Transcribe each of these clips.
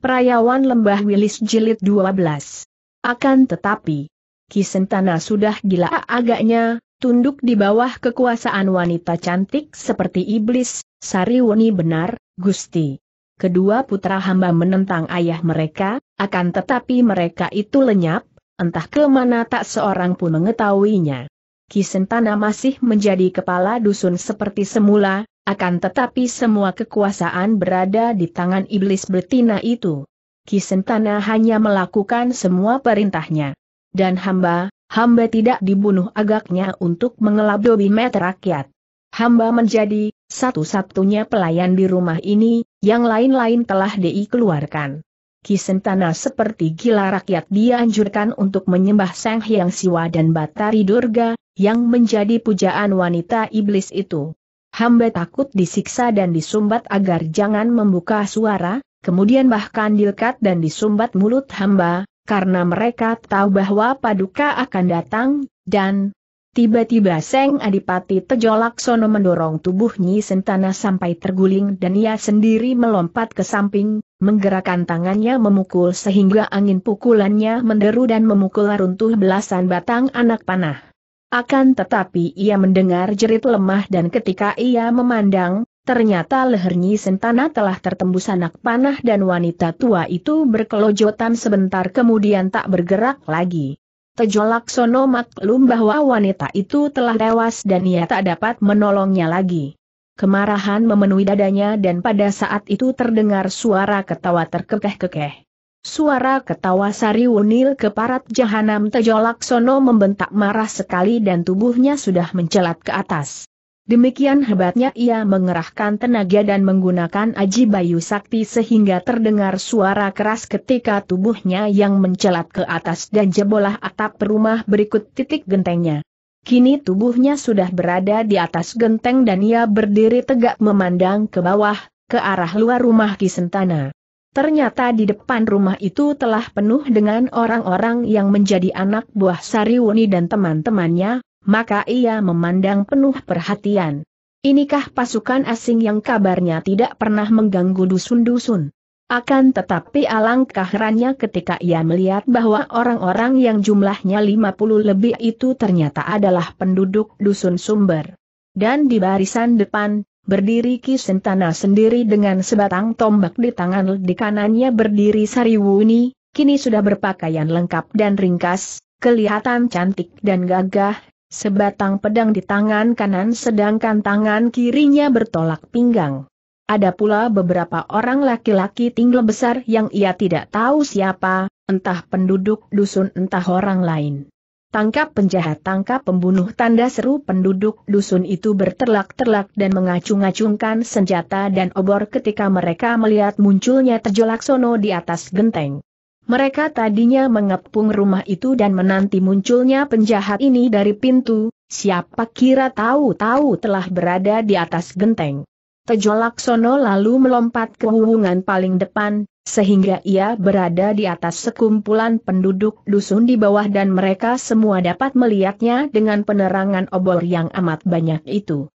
Perayawan Lembah Wilis Jilid 12. Akan tetapi, Kisentana sudah gila agaknya, tunduk di bawah kekuasaan wanita cantik seperti iblis, Sariwani benar, Gusti. Kedua putra hamba menentang ayah mereka, akan tetapi mereka itu lenyap, entah kemana tak seorang pun mengetahuinya. Kisentana masih menjadi kepala dusun seperti semula, akan tetapi semua kekuasaan berada di tangan iblis betina itu. Kisentana hanya melakukan semua perintahnya. Dan hamba, hamba tidak dibunuh agaknya untuk mengelabui met rakyat. Hamba menjadi satu-satunya pelayan di rumah ini, yang lain-lain telah dikeluarkan. Kisentana seperti gila rakyat dianjurkan untuk menyembah Sang Hyang Siwa dan Batari Durga, yang menjadi pujaan wanita iblis itu hamba takut disiksa dan disumbat agar jangan membuka suara, kemudian bahkan dilkat dan disumbat mulut hamba, karena mereka tahu bahwa paduka akan datang, dan tiba-tiba Seng Adipati Tejolaksono mendorong tubuh Nyi Sentana sampai terguling dan ia sendiri melompat ke samping, menggerakkan tangannya memukul sehingga angin pukulannya menderu dan memukul runtuh belasan batang anak panah. Akan tetapi ia mendengar jerit lemah dan ketika ia memandang, ternyata lehernya sentana telah tertembus anak panah dan wanita tua itu berkelojotan sebentar kemudian tak bergerak lagi. Tejo Laksono maklum bahwa wanita itu telah tewas dan ia tak dapat menolongnya lagi. Kemarahan memenuhi dadanya dan pada saat itu terdengar suara ketawa terkekeh-kekeh. Suara ketawa Sari ke keparat jahanam Tejolaksono membentak marah sekali dan tubuhnya sudah mencelat ke atas. Demikian hebatnya ia mengerahkan tenaga dan menggunakan aji bayu sakti sehingga terdengar suara keras ketika tubuhnya yang mencelat ke atas dan jebolah atap rumah berikut titik gentengnya. Kini tubuhnya sudah berada di atas genteng dan ia berdiri tegak memandang ke bawah, ke arah luar rumah Kisentana. Ternyata di depan rumah itu telah penuh dengan orang-orang yang menjadi anak buah Sariwuni dan teman-temannya, maka ia memandang penuh perhatian. Inikah pasukan asing yang kabarnya tidak pernah mengganggu dusun-dusun? Akan tetapi alangkah herannya ketika ia melihat bahwa orang-orang yang jumlahnya 50 lebih itu ternyata adalah penduduk dusun sumber. Dan di barisan depan, berdiri Kisentana sendiri dengan sebatang tombak di tangan di kanannya berdiri Sariwuni, kini sudah berpakaian lengkap dan ringkas, kelihatan cantik dan gagah, sebatang pedang di tangan kanan sedangkan tangan kirinya bertolak pinggang. Ada pula beberapa orang laki-laki tinggal besar yang ia tidak tahu siapa, entah penduduk dusun entah orang lain. Tangkap penjahat, tangkap pembunuh tanda seru penduduk dusun itu berterlak-terlak dan mengacung-acungkan senjata dan obor ketika mereka melihat munculnya Laksono di atas genteng. Mereka tadinya mengepung rumah itu dan menanti munculnya penjahat ini dari pintu, siapa kira tahu-tahu telah berada di atas genteng. Tejo Laksono lalu melompat ke hubungan paling depan, sehingga ia berada di atas sekumpulan penduduk dusun di bawah dan mereka semua dapat melihatnya dengan penerangan obor yang amat banyak itu.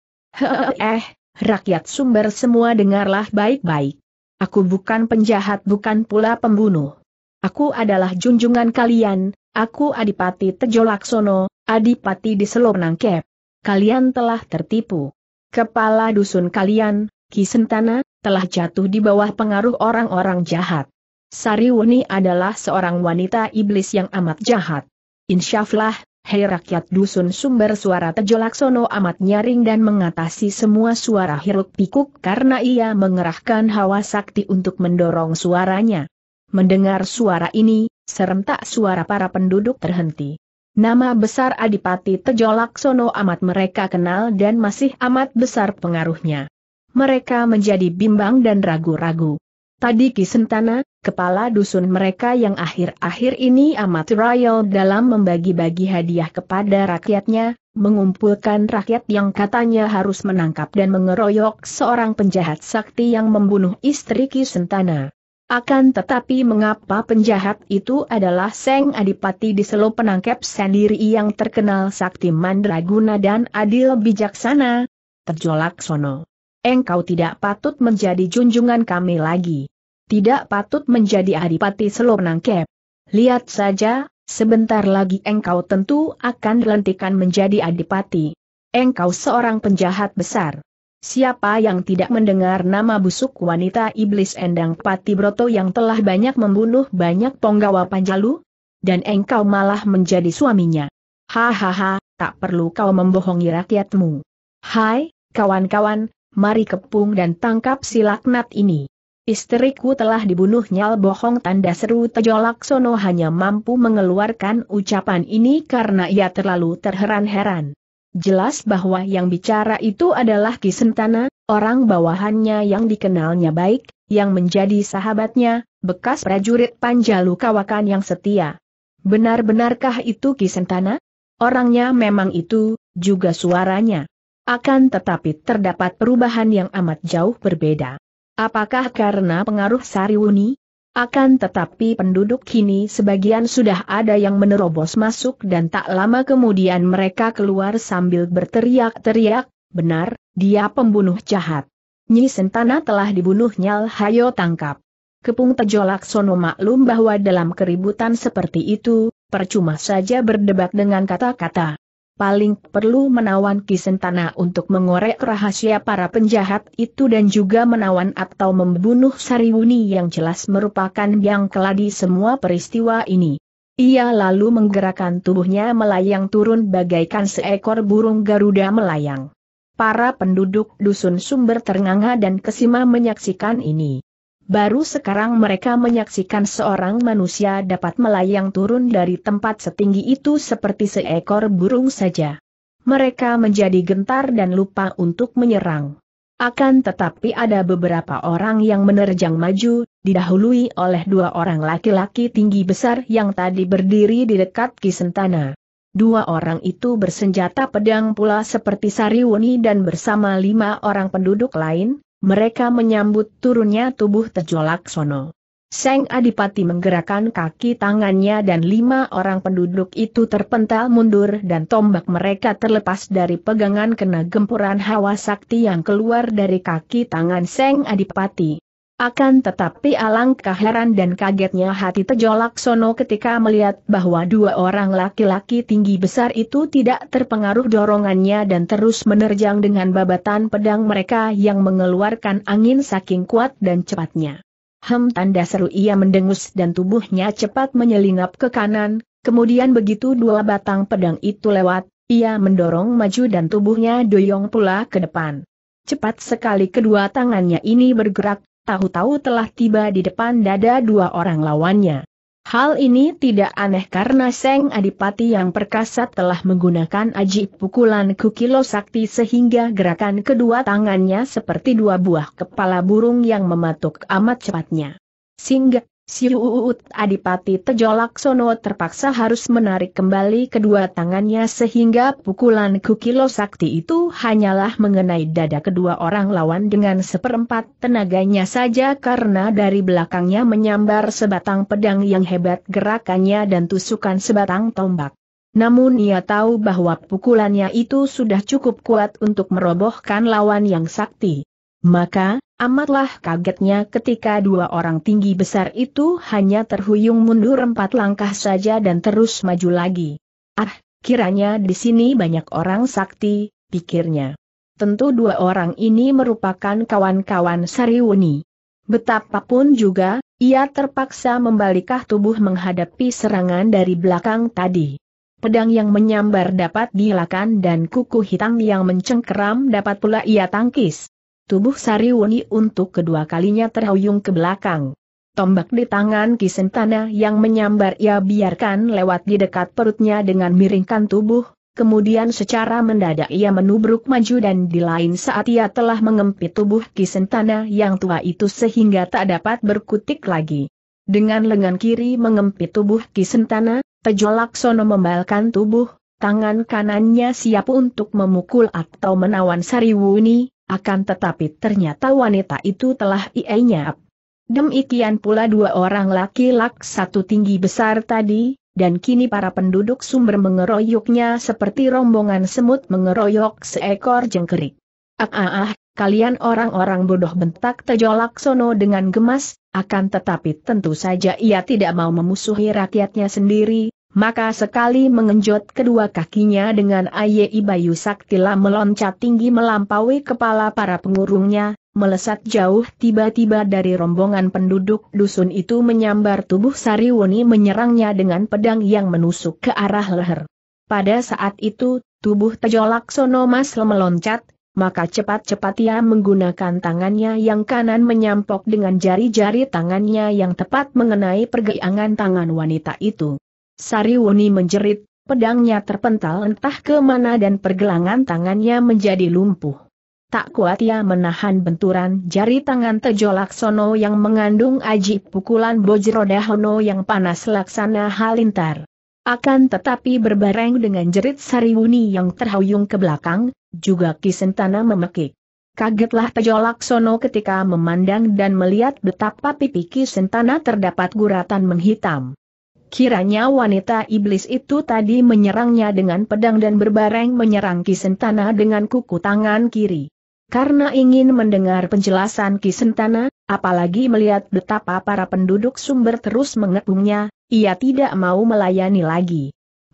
eh, rakyat sumber semua dengarlah baik-baik. Aku bukan penjahat bukan pula pembunuh. Aku adalah junjungan kalian, aku Adipati Tejo Laksono, Adipati di Selonangkep. Kalian telah tertipu. Kepala dusun kalian, Kisentana, telah jatuh di bawah pengaruh orang-orang jahat. Sariwuni adalah seorang wanita iblis yang amat jahat. Insyaflah, hei rakyat dusun sumber suara Tejolaksono amat nyaring dan mengatasi semua suara hiruk pikuk karena ia mengerahkan hawa sakti untuk mendorong suaranya. Mendengar suara ini, serentak suara para penduduk terhenti. Nama besar Adipati Tejo Laksono amat mereka kenal dan masih amat besar pengaruhnya. Mereka menjadi bimbang dan ragu-ragu. Tadi Kisentana, kepala dusun mereka yang akhir-akhir ini amat royal dalam membagi-bagi hadiah kepada rakyatnya, mengumpulkan rakyat yang katanya harus menangkap dan mengeroyok seorang penjahat sakti yang membunuh istri Kisentana. Akan tetapi mengapa penjahat itu adalah Seng Adipati di Selo penangkap sendiri yang terkenal sakti mandraguna dan adil bijaksana? Terjolak Sono. Engkau tidak patut menjadi junjungan kami lagi. Tidak patut menjadi Adipati Selo penangkap. Lihat saja, sebentar lagi engkau tentu akan dilantikan menjadi Adipati. Engkau seorang penjahat besar. Siapa yang tidak mendengar nama busuk wanita iblis Endang Pati Broto yang telah banyak membunuh banyak penggawa Panjalu? Dan engkau malah menjadi suaminya. Hahaha, tak perlu kau membohongi rakyatmu. Hai, kawan-kawan, mari kepung dan tangkap si laknat ini. Istriku telah dibunuh nyal bohong tanda seru Tejo Laksono hanya mampu mengeluarkan ucapan ini karena ia terlalu terheran-heran. Jelas bahwa yang bicara itu adalah Kisentana, orang bawahannya yang dikenalnya baik, yang menjadi sahabatnya, bekas prajurit Panjalu Kawakan yang setia. Benar-benarkah itu Kisentana? Orangnya memang itu, juga suaranya. Akan tetapi terdapat perubahan yang amat jauh berbeda. Apakah karena pengaruh Sariwuni? Akan tetapi penduduk kini sebagian sudah ada yang menerobos masuk dan tak lama kemudian mereka keluar sambil berteriak-teriak, benar, dia pembunuh jahat. Nyi Sentana telah dibunuh Nyal Hayo tangkap. Kepung terjolak Sono maklum bahwa dalam keributan seperti itu, percuma saja berdebat dengan kata-kata paling perlu menawan Kisentana untuk mengorek rahasia para penjahat itu dan juga menawan atau membunuh Sariwuni yang jelas merupakan yang keladi semua peristiwa ini. Ia lalu menggerakkan tubuhnya melayang turun bagaikan seekor burung Garuda melayang. Para penduduk dusun sumber ternganga dan kesima menyaksikan ini. Baru sekarang mereka menyaksikan seorang manusia dapat melayang turun dari tempat setinggi itu seperti seekor burung saja. Mereka menjadi gentar dan lupa untuk menyerang. Akan tetapi ada beberapa orang yang menerjang maju, didahului oleh dua orang laki-laki tinggi besar yang tadi berdiri di dekat Kisentana. Dua orang itu bersenjata pedang pula seperti Sariwuni dan bersama lima orang penduduk lain, mereka menyambut turunnya tubuh Tejolak Sono. Seng Adipati menggerakkan kaki tangannya dan lima orang penduduk itu terpental mundur dan tombak mereka terlepas dari pegangan kena gempuran hawa sakti yang keluar dari kaki tangan Seng Adipati. Akan tetapi alangkah heran dan kagetnya hati Tejo Sono ketika melihat bahwa dua orang laki-laki tinggi besar itu tidak terpengaruh dorongannya dan terus menerjang dengan babatan pedang mereka yang mengeluarkan angin saking kuat dan cepatnya. Hem tanda seru ia mendengus dan tubuhnya cepat menyelinap ke kanan, kemudian begitu dua batang pedang itu lewat, ia mendorong maju dan tubuhnya doyong pula ke depan. Cepat sekali kedua tangannya ini bergerak, tahu-tahu telah tiba di depan dada dua orang lawannya. Hal ini tidak aneh karena Seng Adipati yang perkasa telah menggunakan aji pukulan kukilo sakti sehingga gerakan kedua tangannya seperti dua buah kepala burung yang mematuk amat cepatnya. Sehingga Si Uut Adipati Tejo Laksono terpaksa harus menarik kembali kedua tangannya sehingga pukulan Kukilo Sakti itu hanyalah mengenai dada kedua orang lawan dengan seperempat tenaganya saja karena dari belakangnya menyambar sebatang pedang yang hebat gerakannya dan tusukan sebatang tombak. Namun ia tahu bahwa pukulannya itu sudah cukup kuat untuk merobohkan lawan yang sakti. Maka, Amatlah kagetnya ketika dua orang tinggi besar itu hanya terhuyung mundur empat langkah saja dan terus maju lagi. Ah, kiranya di sini banyak orang sakti, pikirnya. Tentu dua orang ini merupakan kawan-kawan Sariwuni. Betapapun juga, ia terpaksa membalikah tubuh menghadapi serangan dari belakang tadi. Pedang yang menyambar dapat dilakan dan kuku hitam yang mencengkeram dapat pula ia tangkis. Tubuh Sariwuni untuk kedua kalinya terhuyung ke belakang. Tombak di tangan Kisentana yang menyambar ia biarkan lewat di dekat perutnya dengan miringkan tubuh, kemudian secara mendadak ia menubruk maju dan di lain saat ia telah mengempit tubuh Kisentana yang tua itu sehingga tak dapat berkutik lagi. Dengan lengan kiri mengempit tubuh Kisentana, Tejo Laksono membalkan tubuh, tangan kanannya siap untuk memukul atau menawan Sariwuni, akan tetapi ternyata wanita itu telah ianyap. Demikian pula dua orang laki lak satu tinggi besar tadi, dan kini para penduduk sumber mengeroyoknya seperti rombongan semut mengeroyok seekor jengkerik. Ah ah ah, kalian orang-orang bodoh bentak Tejo Laksono dengan gemas, akan tetapi tentu saja ia tidak mau memusuhi rakyatnya sendiri, maka sekali mengenjot kedua kakinya dengan Ayi Bayu Saktila meloncat tinggi melampaui kepala para pengurungnya, melesat jauh tiba-tiba dari rombongan penduduk dusun itu menyambar tubuh Sariwuni menyerangnya dengan pedang yang menusuk ke arah leher. Pada saat itu, tubuh Tejo Laksono meloncat, maka cepat-cepat ia menggunakan tangannya yang kanan menyampok dengan jari-jari tangannya yang tepat mengenai pergelangan tangan wanita itu. Sariwuni menjerit, pedangnya terpental entah kemana dan pergelangan tangannya menjadi lumpuh. Tak kuat ia menahan benturan jari tangan Tejo Laksono yang mengandung aji pukulan Bojrodahono yang panas laksana halintar. Akan tetapi berbareng dengan jerit Sariwuni yang terhuyung ke belakang, juga Kisentana memekik. Kagetlah Tejo Laksono ketika memandang dan melihat betapa pipi Kisentana terdapat guratan menghitam. Kiranya wanita iblis itu tadi menyerangnya dengan pedang dan berbareng menyerang Kisentana dengan kuku tangan kiri. Karena ingin mendengar penjelasan Kisentana, apalagi melihat betapa para penduduk sumber terus mengepungnya, ia tidak mau melayani lagi.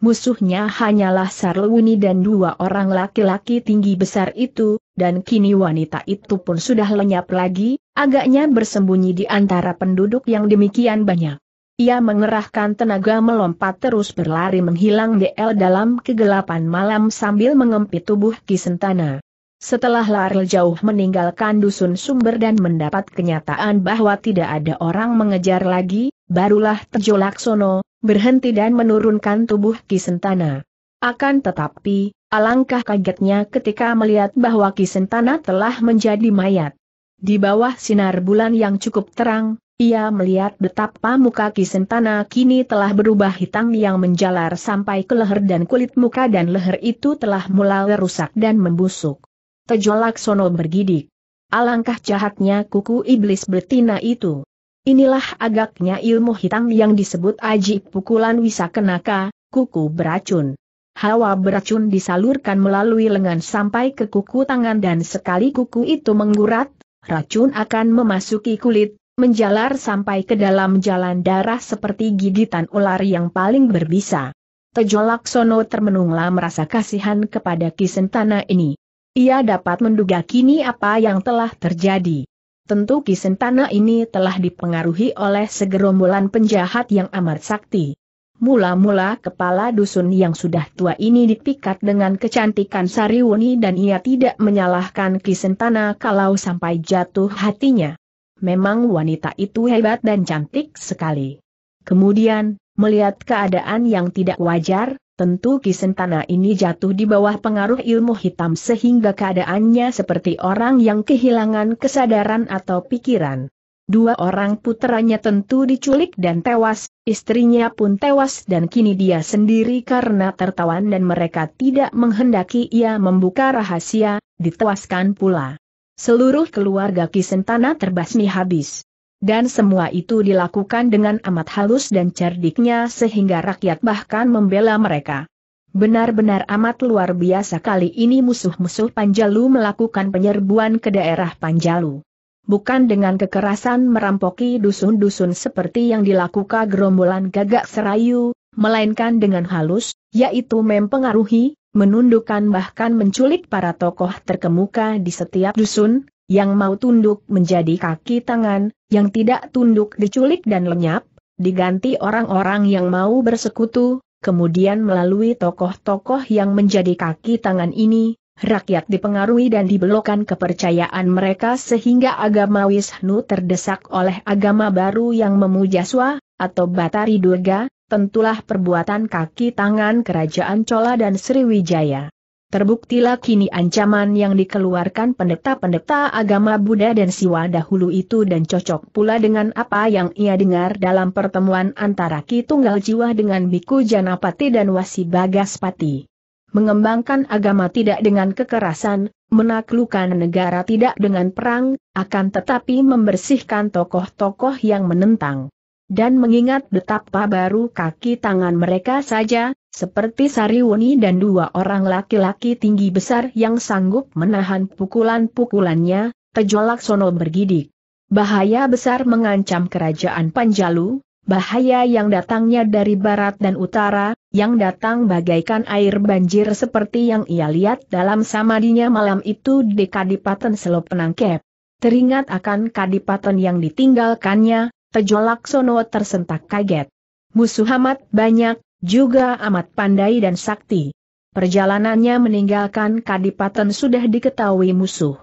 Musuhnya hanyalah Sarluni dan dua orang laki-laki tinggi besar itu, dan kini wanita itu pun sudah lenyap lagi, agaknya bersembunyi di antara penduduk yang demikian banyak. Ia mengerahkan tenaga melompat terus berlari menghilang DL dalam kegelapan malam sambil mengempit tubuh Kisentana. Setelah lari jauh meninggalkan dusun sumber dan mendapat kenyataan bahwa tidak ada orang mengejar lagi, barulah Tejo Laksono, berhenti dan menurunkan tubuh Kisentana. Akan tetapi, alangkah kagetnya ketika melihat bahwa Kisentana telah menjadi mayat. Di bawah sinar bulan yang cukup terang, ia melihat betapa muka Kisentana kini telah berubah hitam yang menjalar sampai ke leher dan kulit muka dan leher itu telah mulai rusak dan membusuk. Tejo Laksono bergidik. Alangkah jahatnya kuku iblis betina itu. Inilah agaknya ilmu hitam yang disebut aji pukulan wisakenaka, kuku beracun. Hawa beracun disalurkan melalui lengan sampai ke kuku tangan dan sekali kuku itu menggurat, racun akan memasuki kulit, menjalar sampai ke dalam jalan darah seperti gigitan ular yang paling berbisa. Tejo Laksono termenunglah merasa kasihan kepada Kisentana ini. Ia dapat menduga kini apa yang telah terjadi. Tentu Kisentana ini telah dipengaruhi oleh segerombolan penjahat yang amat sakti. Mula-mula kepala dusun yang sudah tua ini dipikat dengan kecantikan Sariwuni dan ia tidak menyalahkan Kisentana kalau sampai jatuh hatinya memang wanita itu hebat dan cantik sekali. Kemudian, melihat keadaan yang tidak wajar, tentu Kisentana ini jatuh di bawah pengaruh ilmu hitam sehingga keadaannya seperti orang yang kehilangan kesadaran atau pikiran. Dua orang putranya tentu diculik dan tewas, istrinya pun tewas dan kini dia sendiri karena tertawan dan mereka tidak menghendaki ia membuka rahasia, ditewaskan pula seluruh keluarga Kisentana terbasmi habis. Dan semua itu dilakukan dengan amat halus dan cerdiknya sehingga rakyat bahkan membela mereka. Benar-benar amat luar biasa kali ini musuh-musuh Panjalu melakukan penyerbuan ke daerah Panjalu. Bukan dengan kekerasan merampoki dusun-dusun seperti yang dilakukan gerombolan gagak serayu, melainkan dengan halus, yaitu mempengaruhi, menundukkan bahkan menculik para tokoh terkemuka di setiap dusun, yang mau tunduk menjadi kaki tangan, yang tidak tunduk diculik dan lenyap, diganti orang-orang yang mau bersekutu, kemudian melalui tokoh-tokoh yang menjadi kaki tangan ini, rakyat dipengaruhi dan dibelokkan kepercayaan mereka sehingga agama Wisnu terdesak oleh agama baru yang memuja Swa, atau Batari Durga, tentulah perbuatan kaki tangan kerajaan Cola dan Sriwijaya. Terbuktilah kini ancaman yang dikeluarkan pendeta-pendeta agama Buddha dan Siwa dahulu itu dan cocok pula dengan apa yang ia dengar dalam pertemuan antara Ki Tunggal Jiwa dengan Biku Janapati dan Wasi Bagaspati. Mengembangkan agama tidak dengan kekerasan, menaklukkan negara tidak dengan perang, akan tetapi membersihkan tokoh-tokoh yang menentang dan mengingat betapa baru kaki tangan mereka saja, seperti Sariwuni dan dua orang laki-laki tinggi besar yang sanggup menahan pukulan-pukulannya, Tejo Laksono bergidik. Bahaya besar mengancam kerajaan Panjalu, bahaya yang datangnya dari barat dan utara, yang datang bagaikan air banjir seperti yang ia lihat dalam samadinya malam itu di Kadipaten Selop Penangkep. Teringat akan kadipaten yang ditinggalkannya, Tejo Laksono tersentak kaget. Musuh amat banyak, juga amat pandai dan sakti. Perjalanannya meninggalkan kadipaten sudah diketahui musuh.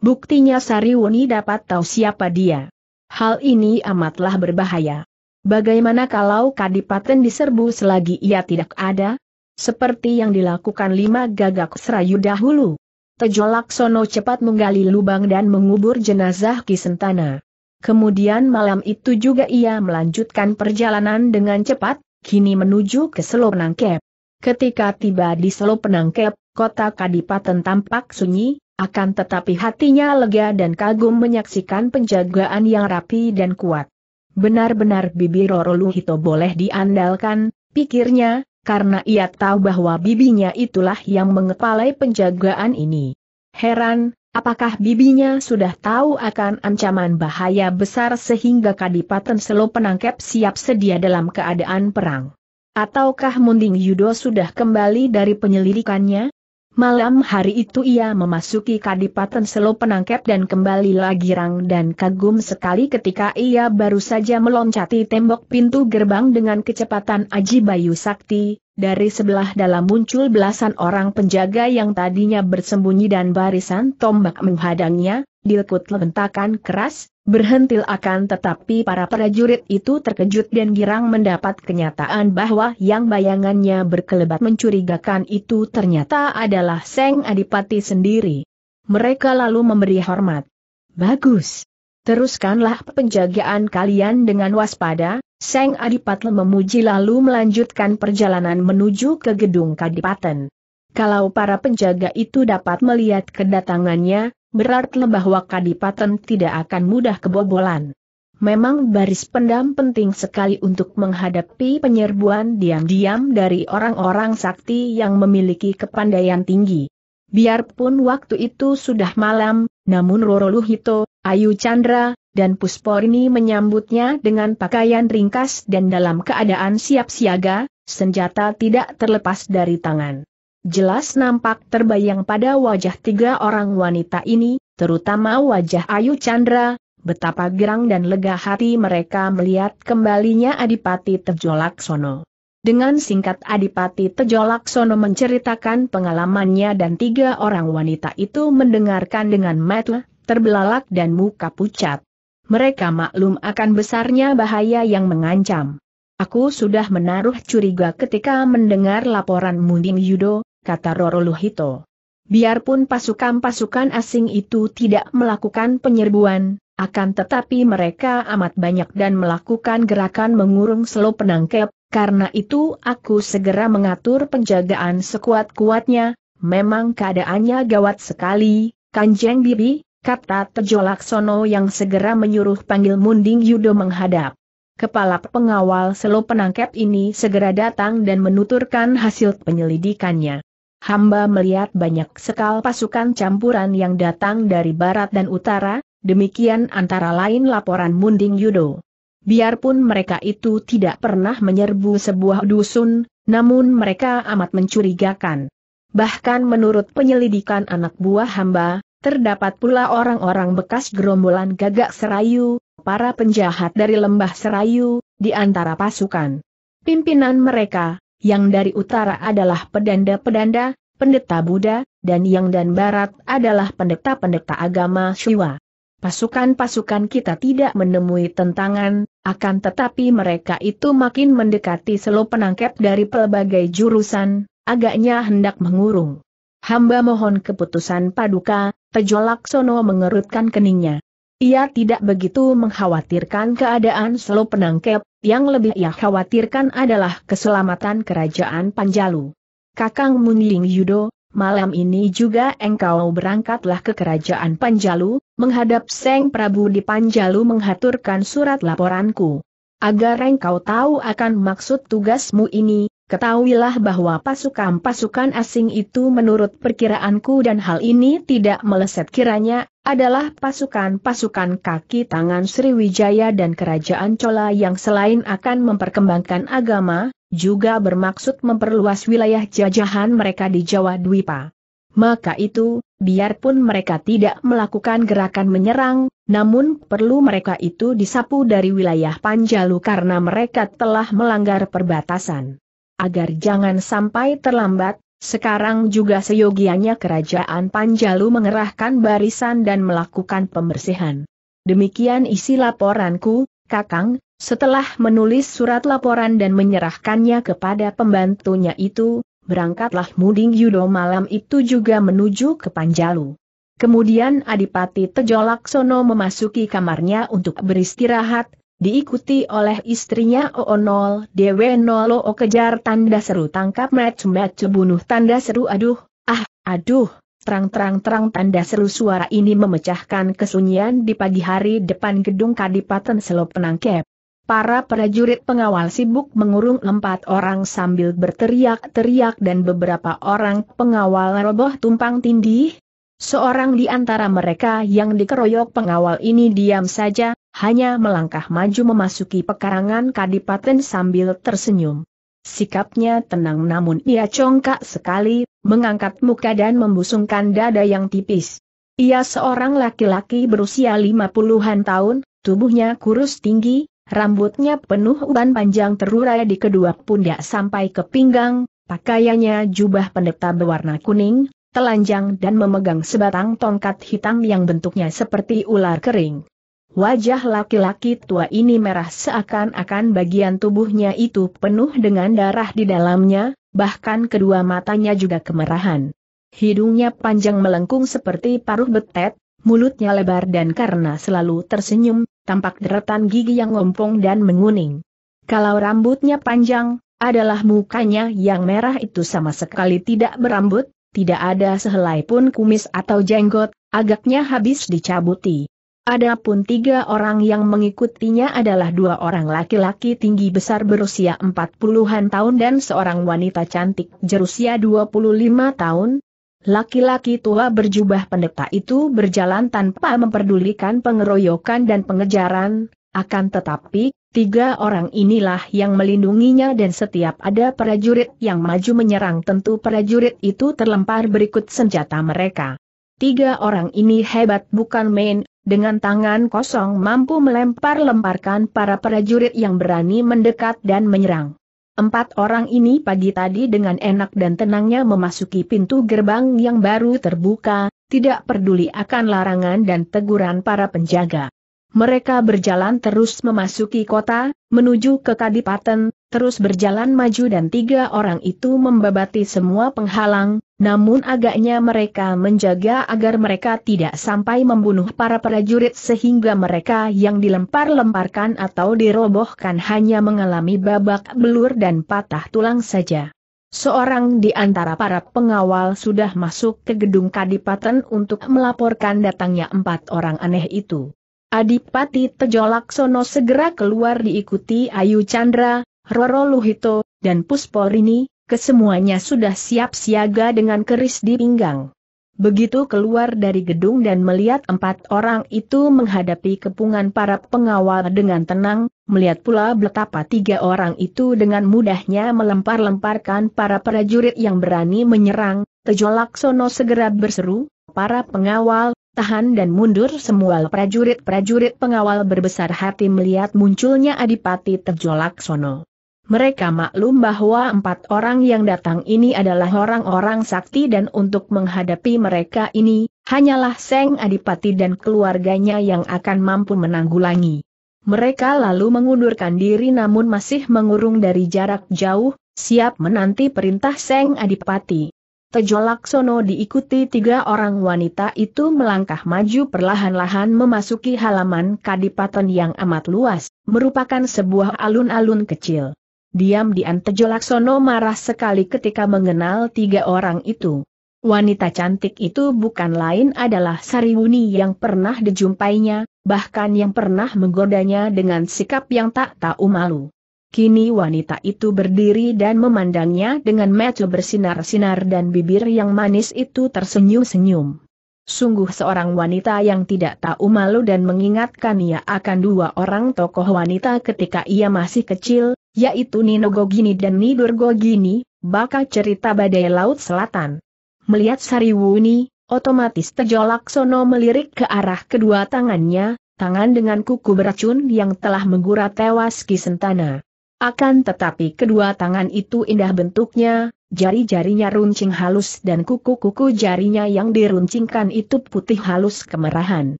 Buktinya Sariwuni dapat tahu siapa dia. Hal ini amatlah berbahaya. Bagaimana kalau kadipaten diserbu selagi ia tidak ada? Seperti yang dilakukan lima gagak serayu dahulu. Tejo Laksono cepat menggali lubang dan mengubur jenazah Kisentana. Kemudian malam itu juga ia melanjutkan perjalanan dengan cepat, kini menuju ke Selopenangkep. Nangkep. Ketika tiba di Selopenangkep, Nangkep, kota Kadipaten tampak sunyi, akan tetapi hatinya lega dan kagum menyaksikan penjagaan yang rapi dan kuat. Benar-benar Bibi Roro Luhito boleh diandalkan, pikirnya, karena ia tahu bahwa bibinya itulah yang mengepalai penjagaan ini. Heran, Apakah bibinya sudah tahu akan ancaman bahaya besar sehingga Kadipaten Selo penangkap siap sedia dalam keadaan perang? Ataukah Munding Yudo sudah kembali dari penyelidikannya? Malam hari itu ia memasuki Kadipaten Selo penangkep dan kembali lagi rang dan kagum sekali ketika ia baru saja meloncati tembok pintu gerbang dengan kecepatan Aji Bayu Sakti, dari sebelah dalam muncul belasan orang penjaga yang tadinya bersembunyi dan barisan tombak menghadangnya, dilekut lentakan keras, berhentil akan tetapi para prajurit itu terkejut dan girang mendapat kenyataan bahwa yang bayangannya berkelebat mencurigakan itu ternyata adalah Seng Adipati sendiri. Mereka lalu memberi hormat. Bagus. Teruskanlah penjagaan kalian dengan waspada, Seng Adipati memuji lalu melanjutkan perjalanan menuju ke gedung Kadipaten. Kalau para penjaga itu dapat melihat kedatangannya, berarti bahwa kadipaten tidak akan mudah kebobolan. Memang baris pendam penting sekali untuk menghadapi penyerbuan diam-diam dari orang-orang sakti yang memiliki kepandaian tinggi. Biarpun waktu itu sudah malam, namun Roro Luhito, Ayu Chandra, dan Pusporini menyambutnya dengan pakaian ringkas dan dalam keadaan siap siaga, senjata tidak terlepas dari tangan. Jelas nampak terbayang pada wajah tiga orang wanita ini, terutama wajah Ayu Chandra, betapa gerang dan lega hati mereka melihat kembalinya Adipati Tejolaksono. Dengan singkat Adipati Tejolaksono menceritakan pengalamannya dan tiga orang wanita itu mendengarkan dengan metel, terbelalak dan muka pucat. Mereka maklum akan besarnya bahaya yang mengancam. Aku sudah menaruh curiga ketika mendengar laporan Munding Yudo, kata Roro Luhito. Biarpun pasukan-pasukan asing itu tidak melakukan penyerbuan, akan tetapi mereka amat banyak dan melakukan gerakan mengurung selo penangkep, karena itu aku segera mengatur penjagaan sekuat-kuatnya, memang keadaannya gawat sekali, Kanjeng Bibi, kata Tejo Laksono yang segera menyuruh panggil Munding Yudo menghadap. Kepala pengawal selo penangkep ini segera datang dan menuturkan hasil penyelidikannya hamba melihat banyak sekal pasukan campuran yang datang dari barat dan utara, demikian antara lain laporan Munding Yudo. Biarpun mereka itu tidak pernah menyerbu sebuah dusun, namun mereka amat mencurigakan. Bahkan menurut penyelidikan anak buah hamba, terdapat pula orang-orang bekas gerombolan gagak serayu, para penjahat dari lembah serayu, di antara pasukan. Pimpinan mereka, yang dari utara adalah pedanda-pedanda, pendeta Buddha, dan yang dan barat adalah pendeta-pendeta agama Shiva. Pasukan-pasukan kita tidak menemui tentangan, akan tetapi mereka itu makin mendekati selo penangkap dari pelbagai jurusan, agaknya hendak mengurung. Hamba mohon keputusan paduka, Tejo Laksono mengerutkan keningnya. Ia tidak begitu mengkhawatirkan keadaan Selo Penangkep, yang lebih ia khawatirkan adalah keselamatan kerajaan Panjalu. Kakang Munling Yudo, malam ini juga engkau berangkatlah ke kerajaan Panjalu, menghadap Seng Prabu di Panjalu menghaturkan surat laporanku. Agar engkau tahu akan maksud tugasmu ini, Ketahuilah bahwa pasukan-pasukan asing itu menurut perkiraanku dan hal ini tidak meleset kiranya, adalah pasukan-pasukan kaki tangan Sriwijaya dan Kerajaan Cola yang selain akan memperkembangkan agama, juga bermaksud memperluas wilayah jajahan mereka di Jawa Dwipa. Maka itu, biarpun mereka tidak melakukan gerakan menyerang, namun perlu mereka itu disapu dari wilayah Panjalu karena mereka telah melanggar perbatasan agar jangan sampai terlambat, sekarang juga seyogianya kerajaan Panjalu mengerahkan barisan dan melakukan pembersihan. Demikian isi laporanku, Kakang, setelah menulis surat laporan dan menyerahkannya kepada pembantunya itu, berangkatlah Muding Yudo malam itu juga menuju ke Panjalu. Kemudian Adipati Tejolaksono memasuki kamarnya untuk beristirahat, diikuti oleh istrinya Oonol Dewe Nolo kejar tanda seru tangkap match-match bunuh tanda seru aduh, ah, aduh, terang-terang-terang tanda seru suara ini memecahkan kesunyian di pagi hari depan gedung Kadipaten Selop Penangkep. Para prajurit pengawal sibuk mengurung empat orang sambil berteriak-teriak dan beberapa orang pengawal roboh tumpang tindih. Seorang di antara mereka yang dikeroyok pengawal ini diam saja, hanya melangkah maju memasuki pekarangan kadipaten sambil tersenyum. Sikapnya tenang namun ia congkak sekali, mengangkat muka dan membusungkan dada yang tipis. Ia seorang laki-laki berusia lima puluhan tahun, tubuhnya kurus tinggi, rambutnya penuh uban panjang terurai di kedua pundak sampai ke pinggang, pakaiannya jubah pendeta berwarna kuning, telanjang dan memegang sebatang tongkat hitam yang bentuknya seperti ular kering. Wajah laki-laki tua ini merah seakan-akan bagian tubuhnya itu penuh dengan darah di dalamnya, bahkan kedua matanya juga kemerahan. Hidungnya panjang melengkung seperti paruh betet, mulutnya lebar dan karena selalu tersenyum, tampak deretan gigi yang ngompong dan menguning. Kalau rambutnya panjang, adalah mukanya yang merah itu sama sekali tidak berambut, tidak ada sehelai pun kumis atau jenggot, agaknya habis dicabuti. Adapun tiga orang yang mengikutinya adalah dua orang laki-laki tinggi besar berusia empat an tahun dan seorang wanita cantik berusia lima tahun, Laki-laki tua berjubah pendeta itu berjalan tanpa memperdulikan pengeroyokan dan pengejaran, akan tetapi, tiga orang inilah yang melindunginya dan setiap ada prajurit yang maju menyerang tentu prajurit itu terlempar berikut senjata mereka. Tiga orang ini hebat bukan main, dengan tangan kosong mampu melempar-lemparkan para prajurit yang berani mendekat dan menyerang. Empat orang ini pagi tadi dengan enak dan tenangnya memasuki pintu gerbang yang baru terbuka, tidak peduli akan larangan dan teguran para penjaga. Mereka berjalan terus memasuki kota, menuju ke Kadipaten, terus berjalan maju dan tiga orang itu membabati semua penghalang, namun agaknya mereka menjaga agar mereka tidak sampai membunuh para prajurit sehingga mereka yang dilempar-lemparkan atau dirobohkan hanya mengalami babak belur dan patah tulang saja. Seorang di antara para pengawal sudah masuk ke gedung Kadipaten untuk melaporkan datangnya empat orang aneh itu. Adipati Tejolaksono segera keluar diikuti Ayu Chandra, Roro Luhito, dan Pusporini, kesemuanya sudah siap siaga dengan keris di pinggang. Begitu keluar dari gedung dan melihat empat orang itu menghadapi kepungan para pengawal dengan tenang, melihat pula betapa tiga orang itu dengan mudahnya melempar-lemparkan para prajurit yang berani menyerang, Tejolaksono segera berseru, para pengawal, tahan dan mundur semua prajurit-prajurit pengawal berbesar hati melihat munculnya Adipati Tejolaksono. Mereka maklum bahwa empat orang yang datang ini adalah orang-orang sakti dan untuk menghadapi mereka ini, hanyalah Seng Adipati dan keluarganya yang akan mampu menanggulangi. Mereka lalu mengundurkan diri namun masih mengurung dari jarak jauh, siap menanti perintah Seng Adipati. Tejo Laksono diikuti tiga orang wanita itu melangkah maju perlahan-lahan memasuki halaman kadipaten yang amat luas, merupakan sebuah alun-alun kecil. Diam-diam Tejolaksono marah sekali ketika mengenal tiga orang itu. Wanita cantik itu bukan lain adalah Sariwuni yang pernah dijumpainya, bahkan yang pernah menggodanya dengan sikap yang tak tahu malu. Kini wanita itu berdiri dan memandangnya dengan mata bersinar-sinar dan bibir yang manis itu tersenyum-senyum. Sungguh seorang wanita yang tidak tahu malu dan mengingatkan ia akan dua orang tokoh wanita ketika ia masih kecil, yaitu Nino Gogini dan Nidur Gogini, bakal cerita badai Laut Selatan. Melihat Sariwuni, otomatis Tejo Laksono melirik ke arah kedua tangannya, tangan dengan kuku beracun yang telah menggura tewas Kisentana. Akan tetapi kedua tangan itu indah bentuknya, jari-jarinya runcing halus dan kuku-kuku jarinya yang diruncingkan itu putih halus kemerahan.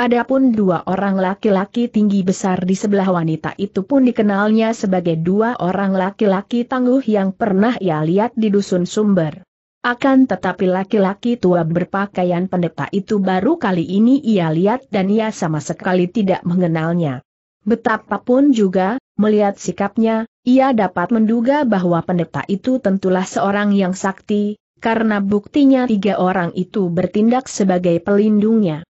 Adapun dua orang laki-laki tinggi besar di sebelah wanita itu pun dikenalnya sebagai dua orang laki-laki tangguh yang pernah ia lihat di dusun sumber. Akan tetapi laki-laki tua berpakaian pendeta itu baru kali ini ia lihat dan ia sama sekali tidak mengenalnya. Betapapun juga, melihat sikapnya, ia dapat menduga bahwa pendeta itu tentulah seorang yang sakti, karena buktinya tiga orang itu bertindak sebagai pelindungnya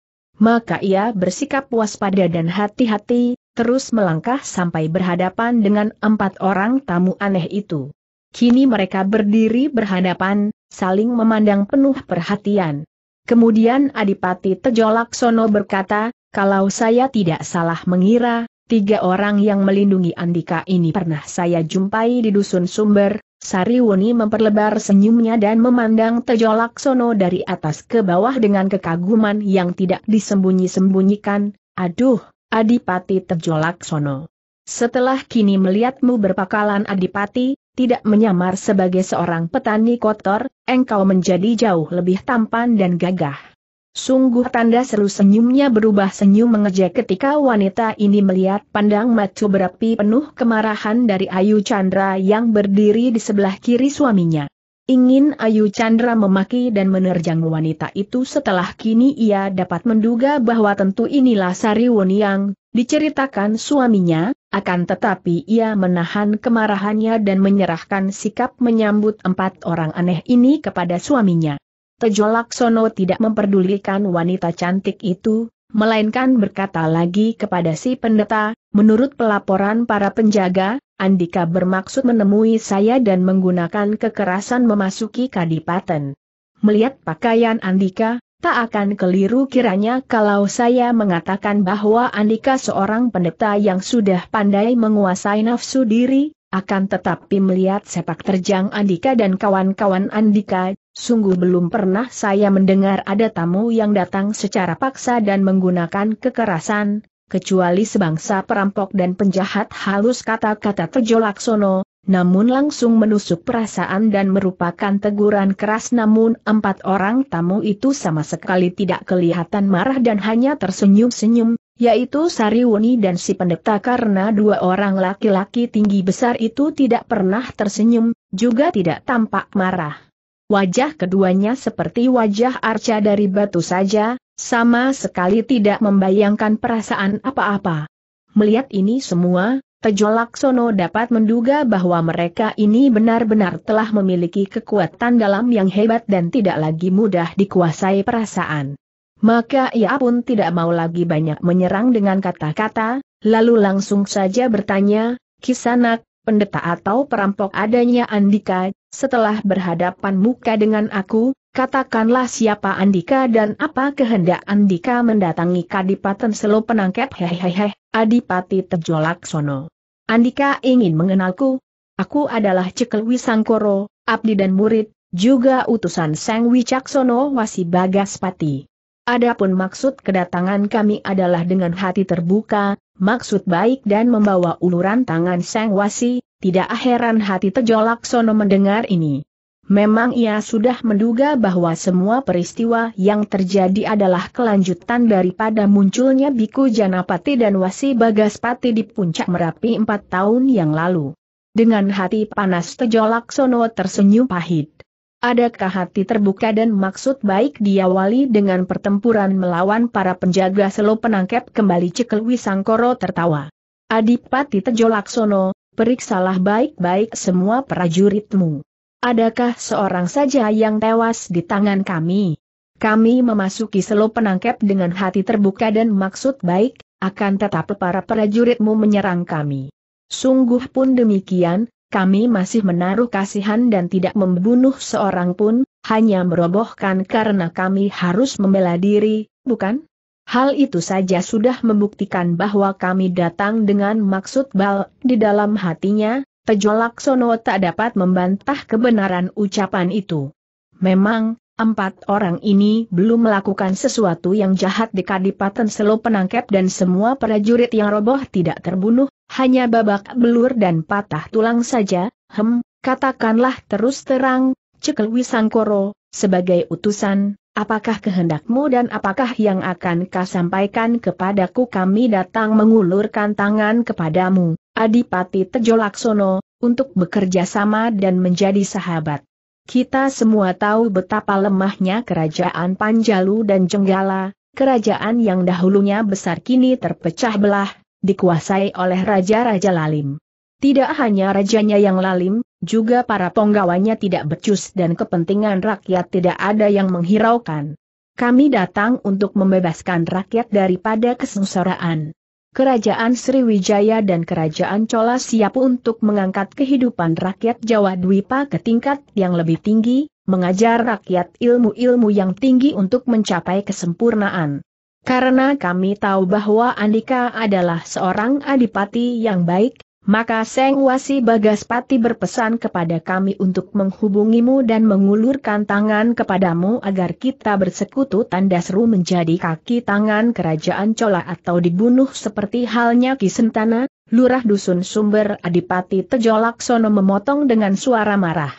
maka ia bersikap waspada dan hati-hati, terus melangkah sampai berhadapan dengan empat orang tamu aneh itu. Kini mereka berdiri berhadapan, saling memandang penuh perhatian. Kemudian Adipati Tejolaksono berkata, kalau saya tidak salah mengira, Tiga orang yang melindungi Andika ini pernah saya jumpai di dusun sumber, Sariwuni memperlebar senyumnya dan memandang Tejo Laksono dari atas ke bawah dengan kekaguman yang tidak disembunyi-sembunyikan, aduh, Adipati Tejo Laksono. Setelah kini melihatmu berpakalan Adipati, tidak menyamar sebagai seorang petani kotor, engkau menjadi jauh lebih tampan dan gagah. Sungguh tanda seru senyumnya berubah senyum mengejek ketika wanita ini melihat pandang matu berapi penuh kemarahan dari Ayu Chandra yang berdiri di sebelah kiri suaminya. Ingin Ayu Chandra memaki dan menerjang wanita itu setelah kini ia dapat menduga bahwa tentu inilah Sari Woniang, diceritakan suaminya, akan tetapi ia menahan kemarahannya dan menyerahkan sikap menyambut empat orang aneh ini kepada suaminya. Tejo Laksono tidak memperdulikan wanita cantik itu, melainkan berkata lagi kepada si pendeta, menurut pelaporan para penjaga, Andika bermaksud menemui saya dan menggunakan kekerasan memasuki kadipaten. Melihat pakaian Andika, tak akan keliru kiranya kalau saya mengatakan bahwa Andika seorang pendeta yang sudah pandai menguasai nafsu diri, akan tetapi melihat sepak terjang Andika dan kawan-kawan Andika, Sungguh belum pernah saya mendengar ada tamu yang datang secara paksa dan menggunakan kekerasan, kecuali sebangsa perampok dan penjahat halus kata-kata Sono, namun langsung menusuk perasaan dan merupakan teguran keras namun empat orang tamu itu sama sekali tidak kelihatan marah dan hanya tersenyum-senyum, yaitu Sariwuni dan si pendeta karena dua orang laki-laki tinggi besar itu tidak pernah tersenyum, juga tidak tampak marah. Wajah keduanya seperti wajah arca dari batu saja, sama sekali tidak membayangkan perasaan apa-apa. Melihat ini semua, Tejo Laksono dapat menduga bahwa mereka ini benar-benar telah memiliki kekuatan dalam yang hebat dan tidak lagi mudah dikuasai perasaan. Maka ia pun tidak mau lagi banyak menyerang dengan kata-kata, lalu langsung saja bertanya, Kisanak, pendeta atau perampok adanya Andika, setelah berhadapan muka dengan aku, katakanlah siapa Andika dan apa kehendak Andika mendatangi Kadipaten Selo penangkep hehehe, Adipati Tejolak Sono. Andika ingin mengenalku. Aku adalah Cekelwi Wisangkoro, abdi dan murid, juga utusan Sang Wicaksono Wasi Bagaspati. Adapun maksud kedatangan kami adalah dengan hati terbuka, maksud baik dan membawa uluran tangan Sang Wasi, tidak heran hati Tejo Laksono mendengar ini. Memang ia sudah menduga bahwa semua peristiwa yang terjadi adalah kelanjutan daripada munculnya Biku Janapati dan Wasi Bagaspati di puncak Merapi empat tahun yang lalu. Dengan hati panas Tejo Laksono tersenyum pahit. Adakah hati terbuka dan maksud baik diawali dengan pertempuran melawan para penjaga selo penangkep kembali cekel Wisangkoro tertawa. Adipati Tejo Laksono, periksalah baik-baik semua prajuritmu. Adakah seorang saja yang tewas di tangan kami? Kami memasuki selo penangkep dengan hati terbuka dan maksud baik, akan tetap para prajuritmu menyerang kami. Sungguh pun demikian, kami masih menaruh kasihan dan tidak membunuh seorang pun, hanya merobohkan karena kami harus membela diri, bukan? Hal itu saja sudah membuktikan bahwa kami datang dengan maksud bal, di dalam hatinya, Pejolak Sono tak dapat membantah kebenaran ucapan itu. Memang, empat orang ini belum melakukan sesuatu yang jahat di Kadipaten Selo Penangkep dan semua prajurit yang roboh tidak terbunuh, hanya babak belur dan patah tulang saja, hem, katakanlah terus terang, cekel Wisangkoro, sebagai utusan, apakah kehendakmu dan apakah yang akan kau sampaikan kepadaku kami datang mengulurkan tangan kepadamu, Adipati Tejolaksono, untuk bekerja sama dan menjadi sahabat. Kita semua tahu betapa lemahnya kerajaan Panjalu dan Jenggala, kerajaan yang dahulunya besar kini terpecah belah, dikuasai oleh raja-raja lalim. Tidak hanya rajanya yang lalim, juga para penggawanya tidak becus dan kepentingan rakyat tidak ada yang menghiraukan. Kami datang untuk membebaskan rakyat daripada kesengsaraan. Kerajaan Sriwijaya dan Kerajaan Cola siap untuk mengangkat kehidupan rakyat Jawa Dwipa ke tingkat yang lebih tinggi, mengajar rakyat ilmu-ilmu yang tinggi untuk mencapai kesempurnaan. Karena kami tahu bahwa Andika adalah seorang adipati yang baik, maka Seng Wasi Bagaspati berpesan kepada kami untuk menghubungimu dan mengulurkan tangan kepadamu agar kita bersekutu tanda seru menjadi kaki tangan kerajaan Cola atau dibunuh seperti halnya Kisentana, Lurah Dusun Sumber Adipati Tejolaksono memotong dengan suara marah.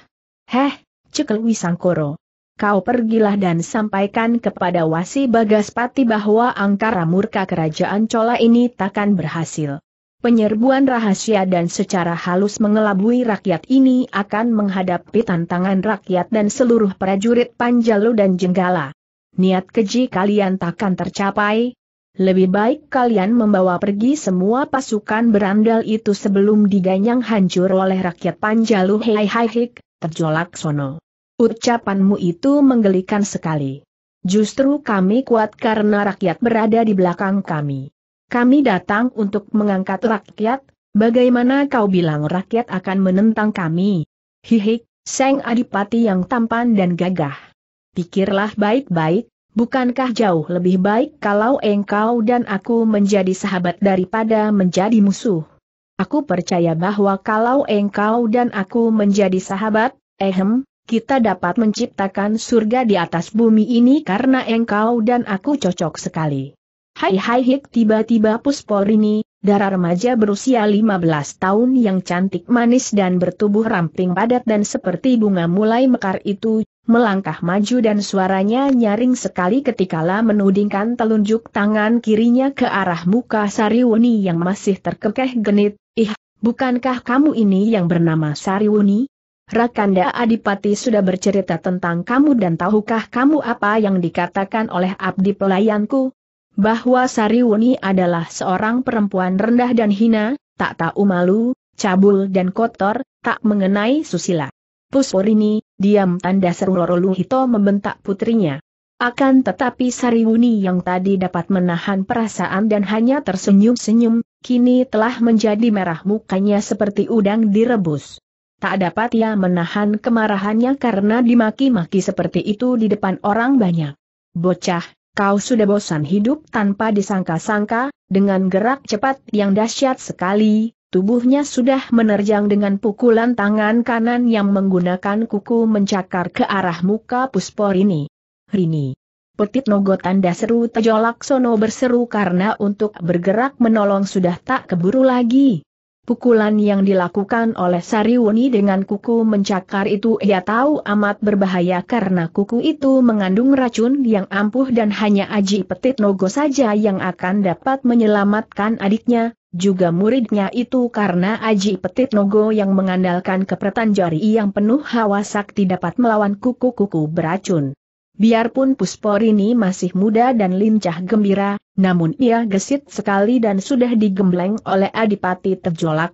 Heh, cekel Wisangkoro kau pergilah dan sampaikan kepada Wasi Bagaspati bahwa angkara murka kerajaan Cola ini takkan berhasil. Penyerbuan rahasia dan secara halus mengelabui rakyat ini akan menghadapi tantangan rakyat dan seluruh prajurit Panjalu dan Jenggala. Niat keji kalian takkan tercapai, lebih baik kalian membawa pergi semua pasukan berandal itu sebelum diganyang hancur oleh rakyat Panjalu hei hai hei, terjolak sono. Ucapanmu itu menggelikan sekali. Justru kami kuat karena rakyat berada di belakang kami. Kami datang untuk mengangkat rakyat, bagaimana kau bilang rakyat akan menentang kami? Hihik, Seng Adipati yang tampan dan gagah. Pikirlah baik-baik, bukankah jauh lebih baik kalau engkau dan aku menjadi sahabat daripada menjadi musuh? Aku percaya bahwa kalau engkau dan aku menjadi sahabat, ehem, kita dapat menciptakan surga di atas bumi ini karena engkau dan aku cocok sekali. Hai hai hik tiba-tiba ini, darah remaja berusia 15 tahun yang cantik manis dan bertubuh ramping padat dan seperti bunga mulai mekar itu, melangkah maju dan suaranya nyaring sekali ketikala menudingkan telunjuk tangan kirinya ke arah muka Sariwuni yang masih terkekeh genit, ih, bukankah kamu ini yang bernama Sariwuni? Rakanda Adipati sudah bercerita tentang kamu dan tahukah kamu apa yang dikatakan oleh abdi pelayanku? Bahwa Sariwuni adalah seorang perempuan rendah dan hina, tak tahu malu, cabul dan kotor, tak mengenai susila. Pusporini, diam tanda seru Hito membentak putrinya. Akan tetapi Sariwuni yang tadi dapat menahan perasaan dan hanya tersenyum-senyum, kini telah menjadi merah mukanya seperti udang direbus. Tak dapat ia menahan kemarahannya karena dimaki-maki seperti itu di depan orang banyak. Bocah, kau sudah bosan hidup tanpa disangka-sangka, dengan gerak cepat yang dahsyat sekali, tubuhnya sudah menerjang dengan pukulan tangan kanan yang menggunakan kuku mencakar ke arah muka puspor ini. Rini. Petit Nogo tanda seru Tejolak Sono berseru karena untuk bergerak menolong sudah tak keburu lagi. Pukulan yang dilakukan oleh Sariwuni dengan kuku mencakar itu ia tahu amat berbahaya karena kuku itu mengandung racun yang ampuh dan hanya Aji Petit Nogo saja yang akan dapat menyelamatkan adiknya, juga muridnya itu karena Aji Petit Nogo yang mengandalkan kepretan jari yang penuh hawa sakti dapat melawan kuku-kuku beracun. Biarpun ini masih muda dan lincah gembira, namun ia gesit sekali dan sudah digembleng oleh Adipati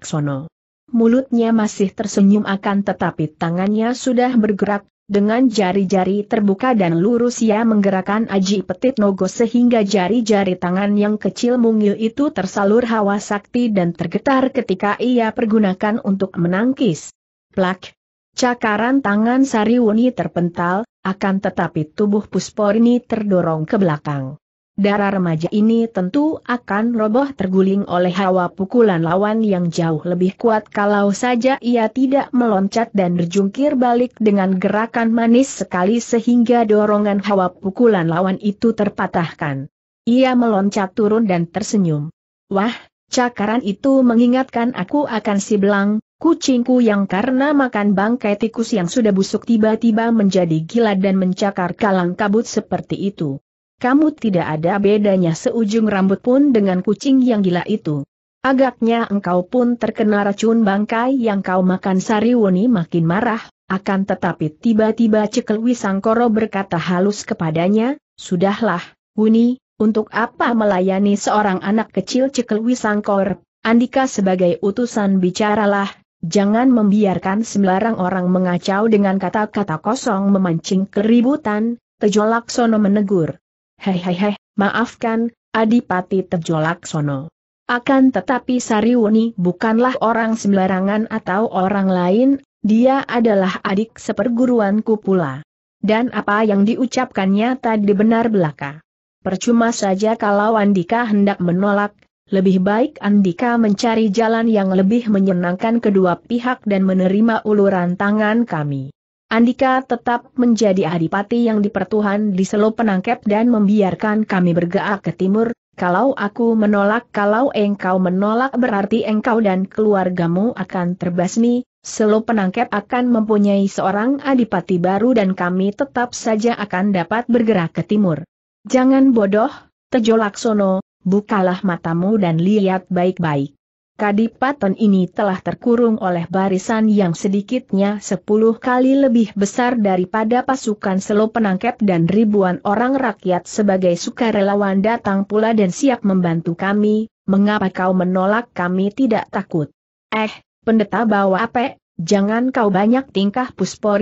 Sono. Mulutnya masih tersenyum akan tetapi tangannya sudah bergerak, dengan jari-jari terbuka dan lurus ia menggerakkan aji petit nogo sehingga jari-jari tangan yang kecil mungil itu tersalur hawa sakti dan tergetar ketika ia pergunakan untuk menangkis. Plak! Cakaran tangan Sariwuni terpental, akan tetapi tubuh Puspor ini terdorong ke belakang. Darah remaja ini tentu akan roboh terguling oleh hawa pukulan lawan yang jauh lebih kuat kalau saja ia tidak meloncat dan berjungkir balik dengan gerakan manis sekali sehingga dorongan hawa pukulan lawan itu terpatahkan. Ia meloncat turun dan tersenyum. Wah, cakaran itu mengingatkan aku akan si belang, Kucingku yang karena makan bangkai tikus yang sudah busuk tiba-tiba menjadi gila dan mencakar kalang kabut seperti itu. Kamu tidak ada bedanya seujung rambut pun dengan kucing yang gila itu. Agaknya engkau pun terkena racun bangkai yang kau makan Sariwuni makin marah, akan tetapi tiba-tiba Cekel Wisangkoro berkata halus kepadanya, Sudahlah, Wuni, untuk apa melayani seorang anak kecil Cekel Wisangkor Andika sebagai utusan bicaralah, Jangan membiarkan sembarang orang mengacau dengan kata-kata kosong memancing keributan, Tejolaksono menegur. Hehehe, maafkan, Adipati Tejolaksono. Akan tetapi Sariwuni bukanlah orang sembarangan atau orang lain, dia adalah adik seperguruanku pula. Dan apa yang diucapkannya tadi benar belaka. Percuma saja kalau Andika hendak menolak, lebih baik Andika mencari jalan yang lebih menyenangkan kedua pihak dan menerima uluran tangan kami. Andika tetap menjadi adipati yang dipertuhan di selo penangkep dan membiarkan kami bergerak ke timur, kalau aku menolak kalau engkau menolak berarti engkau dan keluargamu akan terbasmi, selo penangkep akan mempunyai seorang adipati baru dan kami tetap saja akan dapat bergerak ke timur. Jangan bodoh, Tejo Laksono, bukalah matamu dan lihat baik-baik. Kadipaten ini telah terkurung oleh barisan yang sedikitnya sepuluh kali lebih besar daripada pasukan selo penangkap dan ribuan orang rakyat sebagai sukarelawan datang pula dan siap membantu kami, mengapa kau menolak kami tidak takut? Eh, pendeta bawa apa? Jangan kau banyak tingkah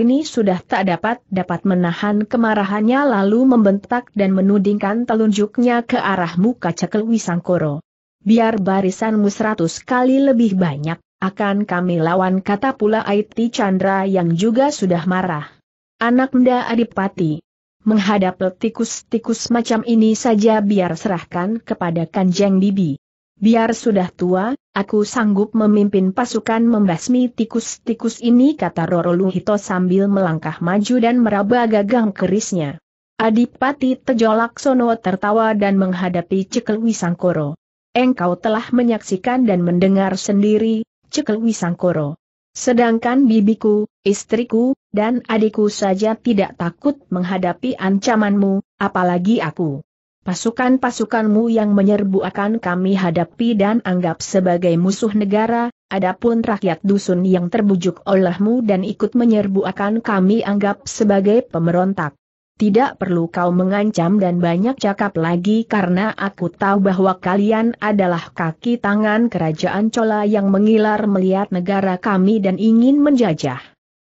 ini sudah tak dapat dapat menahan kemarahannya lalu membentak dan menudingkan telunjuknya ke arah muka cekel Wisangkoro. Biar barisanmu seratus kali lebih banyak, akan kami lawan kata pula Aiti Chandra yang juga sudah marah. Anak muda adipati. Menghadap tikus-tikus macam ini saja biar serahkan kepada kanjeng bibi. Biar sudah tua, aku sanggup memimpin pasukan membasmi tikus-tikus ini kata Roro Luhito sambil melangkah maju dan meraba gagang kerisnya. Adipati Tejolaksono tertawa dan menghadapi Cekel Wisangkoro. Engkau telah menyaksikan dan mendengar sendiri, Cekel Wisangkoro. Sedangkan bibiku, istriku, dan adikku saja tidak takut menghadapi ancamanmu, apalagi aku. Pasukan-pasukanmu yang menyerbu akan kami hadapi dan anggap sebagai musuh negara, adapun rakyat dusun yang terbujuk olehmu dan ikut menyerbu akan kami anggap sebagai pemberontak. Tidak perlu kau mengancam dan banyak cakap lagi karena aku tahu bahwa kalian adalah kaki tangan kerajaan Cola yang mengilar melihat negara kami dan ingin menjajah.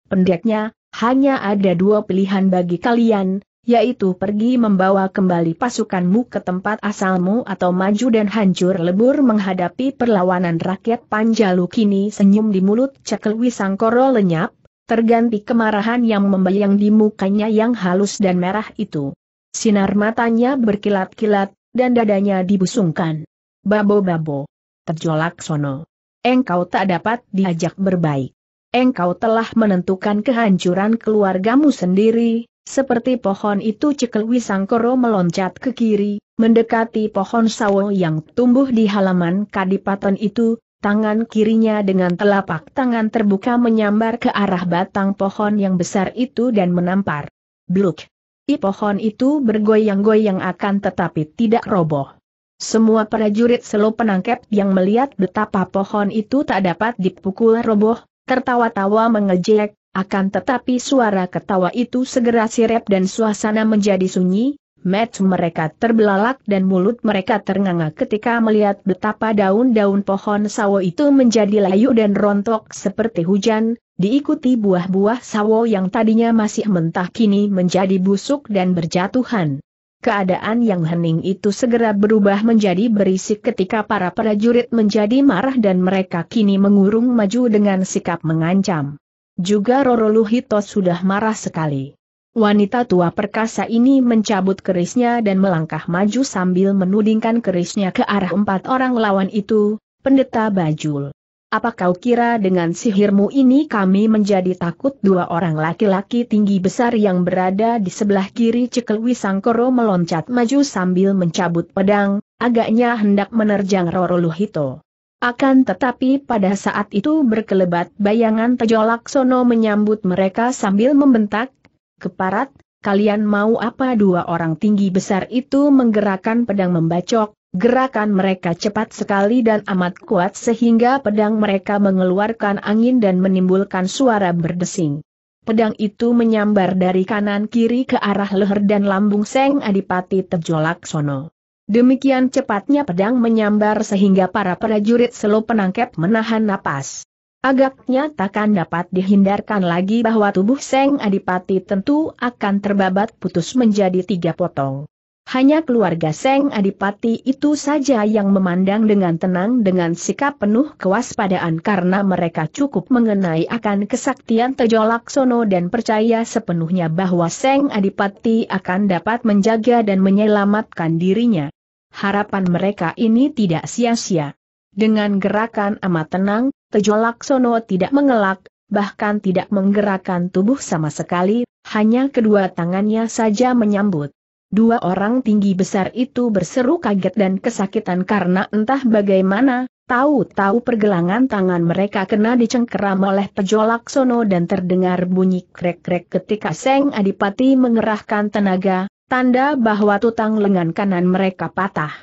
Pendeknya, hanya ada dua pilihan bagi kalian, yaitu pergi membawa kembali pasukanmu ke tempat asalmu atau maju dan hancur lebur menghadapi perlawanan rakyat Panjalu kini senyum di mulut cekel Wisangkoro lenyap, terganti kemarahan yang membayang di mukanya yang halus dan merah itu. Sinar matanya berkilat-kilat, dan dadanya dibusungkan. Babo-babo. Terjolak sono. Engkau tak dapat diajak berbaik. Engkau telah menentukan kehancuran keluargamu sendiri, seperti pohon itu cekel Wisangkoro meloncat ke kiri, mendekati pohon sawo yang tumbuh di halaman kadipaten itu, tangan kirinya dengan telapak tangan terbuka menyambar ke arah batang pohon yang besar itu dan menampar. Bluk! I pohon itu bergoyang-goyang akan tetapi tidak roboh. Semua prajurit selo penangkap yang melihat betapa pohon itu tak dapat dipukul roboh, tertawa-tawa mengejek, akan tetapi suara ketawa itu segera sirep dan suasana menjadi sunyi, Met mereka terbelalak dan mulut mereka ternganga ketika melihat betapa daun-daun pohon sawo itu menjadi layu dan rontok seperti hujan, diikuti buah-buah sawo yang tadinya masih mentah kini menjadi busuk dan berjatuhan. Keadaan yang hening itu segera berubah menjadi berisik ketika para prajurit menjadi marah dan mereka kini mengurung maju dengan sikap mengancam. Juga Roro Luhito sudah marah sekali. Wanita tua perkasa ini mencabut kerisnya dan melangkah maju sambil menudingkan kerisnya ke arah empat orang lawan itu, pendeta Bajul. Apa kau kira dengan sihirmu ini kami menjadi takut dua orang laki-laki tinggi besar yang berada di sebelah kiri Cekel Wisangkoro meloncat maju sambil mencabut pedang, agaknya hendak menerjang Roro Luhito. Akan tetapi pada saat itu berkelebat bayangan Tejo Laksono menyambut mereka sambil membentak, Keparat, kalian mau apa dua orang tinggi besar itu menggerakkan pedang membacok, gerakan mereka cepat sekali dan amat kuat sehingga pedang mereka mengeluarkan angin dan menimbulkan suara berdesing. Pedang itu menyambar dari kanan kiri ke arah leher dan lambung Seng Adipati Tejo Laksono. Demikian cepatnya pedang menyambar sehingga para prajurit selo penangkep menahan napas. Agaknya takkan dapat dihindarkan lagi bahwa tubuh Seng Adipati tentu akan terbabat putus menjadi tiga potong. Hanya keluarga Seng Adipati itu saja yang memandang dengan tenang dengan sikap penuh kewaspadaan karena mereka cukup mengenai akan kesaktian Tejo Laksono dan percaya sepenuhnya bahwa Seng Adipati akan dapat menjaga dan menyelamatkan dirinya. Harapan mereka ini tidak sia-sia. Dengan gerakan amat tenang, Tejo Laksono tidak mengelak, bahkan tidak menggerakkan tubuh sama sekali, hanya kedua tangannya saja menyambut. Dua orang tinggi besar itu berseru kaget dan kesakitan karena entah bagaimana, tahu-tahu pergelangan tangan mereka kena dicengkeram oleh Tejo Laksono dan terdengar bunyi krek-krek ketika Seng Adipati mengerahkan tenaga, Tanda bahwa tutang lengan kanan mereka patah.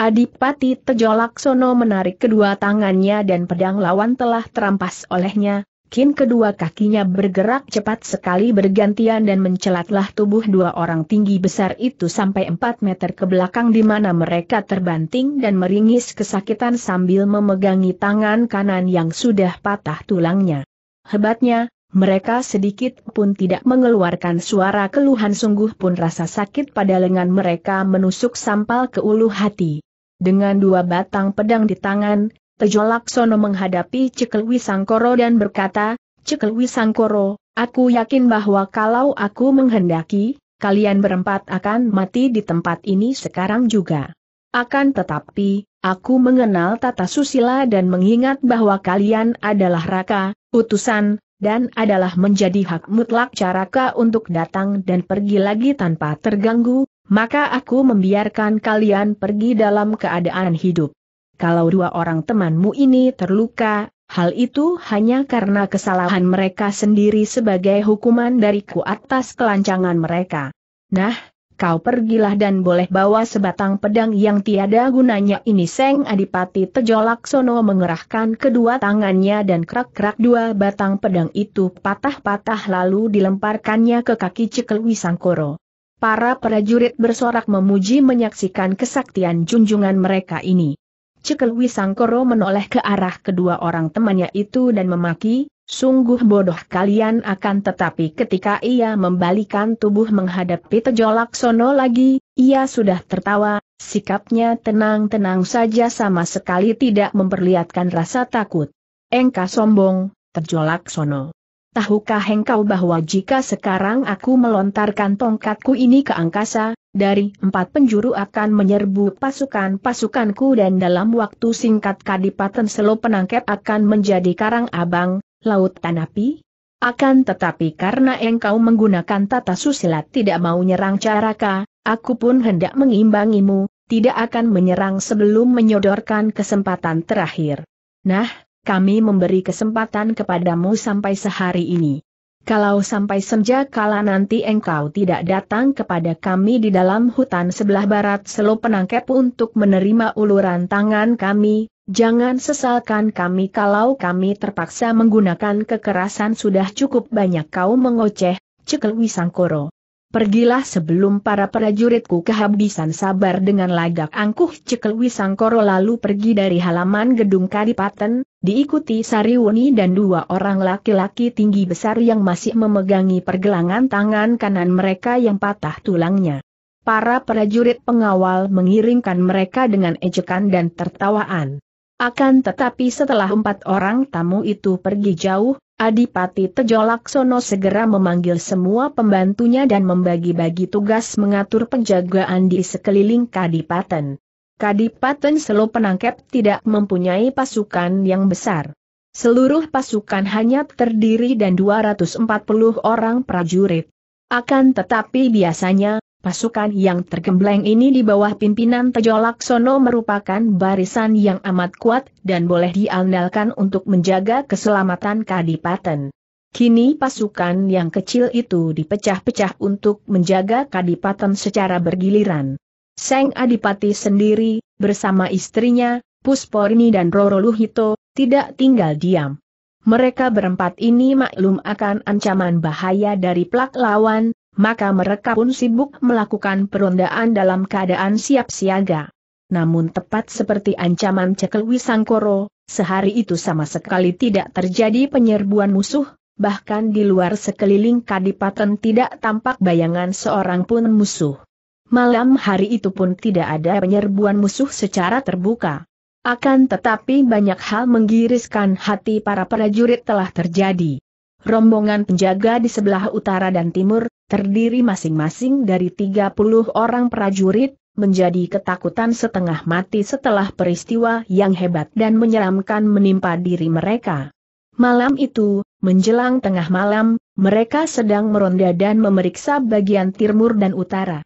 Adipati Tejo Laksono menarik kedua tangannya dan pedang lawan telah terampas olehnya, kin kedua kakinya bergerak cepat sekali bergantian dan mencelatlah tubuh dua orang tinggi besar itu sampai 4 meter ke belakang di mana mereka terbanting dan meringis kesakitan sambil memegangi tangan kanan yang sudah patah tulangnya. Hebatnya, mereka sedikit pun tidak mengeluarkan suara keluhan sungguh pun rasa sakit pada lengan mereka menusuk sampal ke ulu hati. Dengan dua batang pedang di tangan, Tejo Laksono menghadapi Cekel Wisangkoro dan berkata, Cekel Wisangkoro, aku yakin bahwa kalau aku menghendaki, kalian berempat akan mati di tempat ini sekarang juga. Akan tetapi, aku mengenal tata susila dan mengingat bahwa kalian adalah raka, utusan, dan adalah menjadi hak mutlak caraka untuk datang dan pergi lagi tanpa terganggu, maka aku membiarkan kalian pergi dalam keadaan hidup. Kalau dua orang temanmu ini terluka, hal itu hanya karena kesalahan mereka sendiri sebagai hukuman dariku atas kelancangan mereka. Nah, kau pergilah dan boleh bawa sebatang pedang yang tiada gunanya ini Seng Adipati Tejo Laksono mengerahkan kedua tangannya dan kerak-kerak dua batang pedang itu patah-patah lalu dilemparkannya ke kaki Cekelwisangkoro. Sangkoro. Para prajurit bersorak memuji menyaksikan kesaktian junjungan mereka ini. Cekelwisangkoro Sangkoro menoleh ke arah kedua orang temannya itu dan memaki, Sungguh bodoh kalian akan tetapi ketika ia membalikan tubuh menghadapi tejolak sono lagi, ia sudah tertawa, sikapnya tenang-tenang saja sama sekali tidak memperlihatkan rasa takut. Engka sombong, tejolak sono. Tahukah engkau bahwa jika sekarang aku melontarkan tongkatku ini ke angkasa, dari empat penjuru akan menyerbu pasukan-pasukanku dan dalam waktu singkat Kadipaten Selo penangkep akan menjadi karang abang, lautan api? Akan tetapi karena engkau menggunakan tata susila tidak mau nyerang caraka, aku pun hendak mengimbangimu, tidak akan menyerang sebelum menyodorkan kesempatan terakhir. Nah, kami memberi kesempatan kepadamu sampai sehari ini. Kalau sampai senja kala nanti engkau tidak datang kepada kami di dalam hutan sebelah barat Selo Penangkep untuk menerima uluran tangan kami, Jangan sesalkan kami kalau kami terpaksa menggunakan kekerasan sudah cukup banyak kau mengoceh, cekel Wisangkoro. Pergilah sebelum para prajuritku kehabisan sabar dengan lagak angkuh cekel Wisangkoro lalu pergi dari halaman gedung Kadipaten, diikuti Sariwuni dan dua orang laki-laki tinggi besar yang masih memegangi pergelangan tangan kanan mereka yang patah tulangnya. Para prajurit pengawal mengiringkan mereka dengan ejekan dan tertawaan. Akan tetapi setelah empat orang tamu itu pergi jauh, Adipati Tejolaksono segera memanggil semua pembantunya dan membagi-bagi tugas mengatur penjagaan di sekeliling Kadipaten. Kadipaten Selo Penangkep tidak mempunyai pasukan yang besar. Seluruh pasukan hanya terdiri dan 240 orang prajurit. Akan tetapi biasanya, Pasukan yang tergembleng ini di bawah pimpinan Tejo Laksono merupakan barisan yang amat kuat dan boleh diandalkan untuk menjaga keselamatan Kadipaten. Kini pasukan yang kecil itu dipecah-pecah untuk menjaga Kadipaten secara bergiliran. Seng Adipati sendiri, bersama istrinya, Pusporini dan Roro Luhito, tidak tinggal diam. Mereka berempat ini maklum akan ancaman bahaya dari plak lawan, maka mereka pun sibuk melakukan perondaan dalam keadaan siap siaga. Namun tepat seperti ancaman cekel Wisangkoro, sehari itu sama sekali tidak terjadi penyerbuan musuh, bahkan di luar sekeliling kadipaten tidak tampak bayangan seorang pun musuh. Malam hari itu pun tidak ada penyerbuan musuh secara terbuka. Akan tetapi banyak hal menggiriskan hati para prajurit telah terjadi. Rombongan penjaga di sebelah utara dan timur, terdiri masing-masing dari 30 orang prajurit, menjadi ketakutan setengah mati setelah peristiwa yang hebat dan menyeramkan menimpa diri mereka. Malam itu, menjelang tengah malam, mereka sedang meronda dan memeriksa bagian timur dan utara.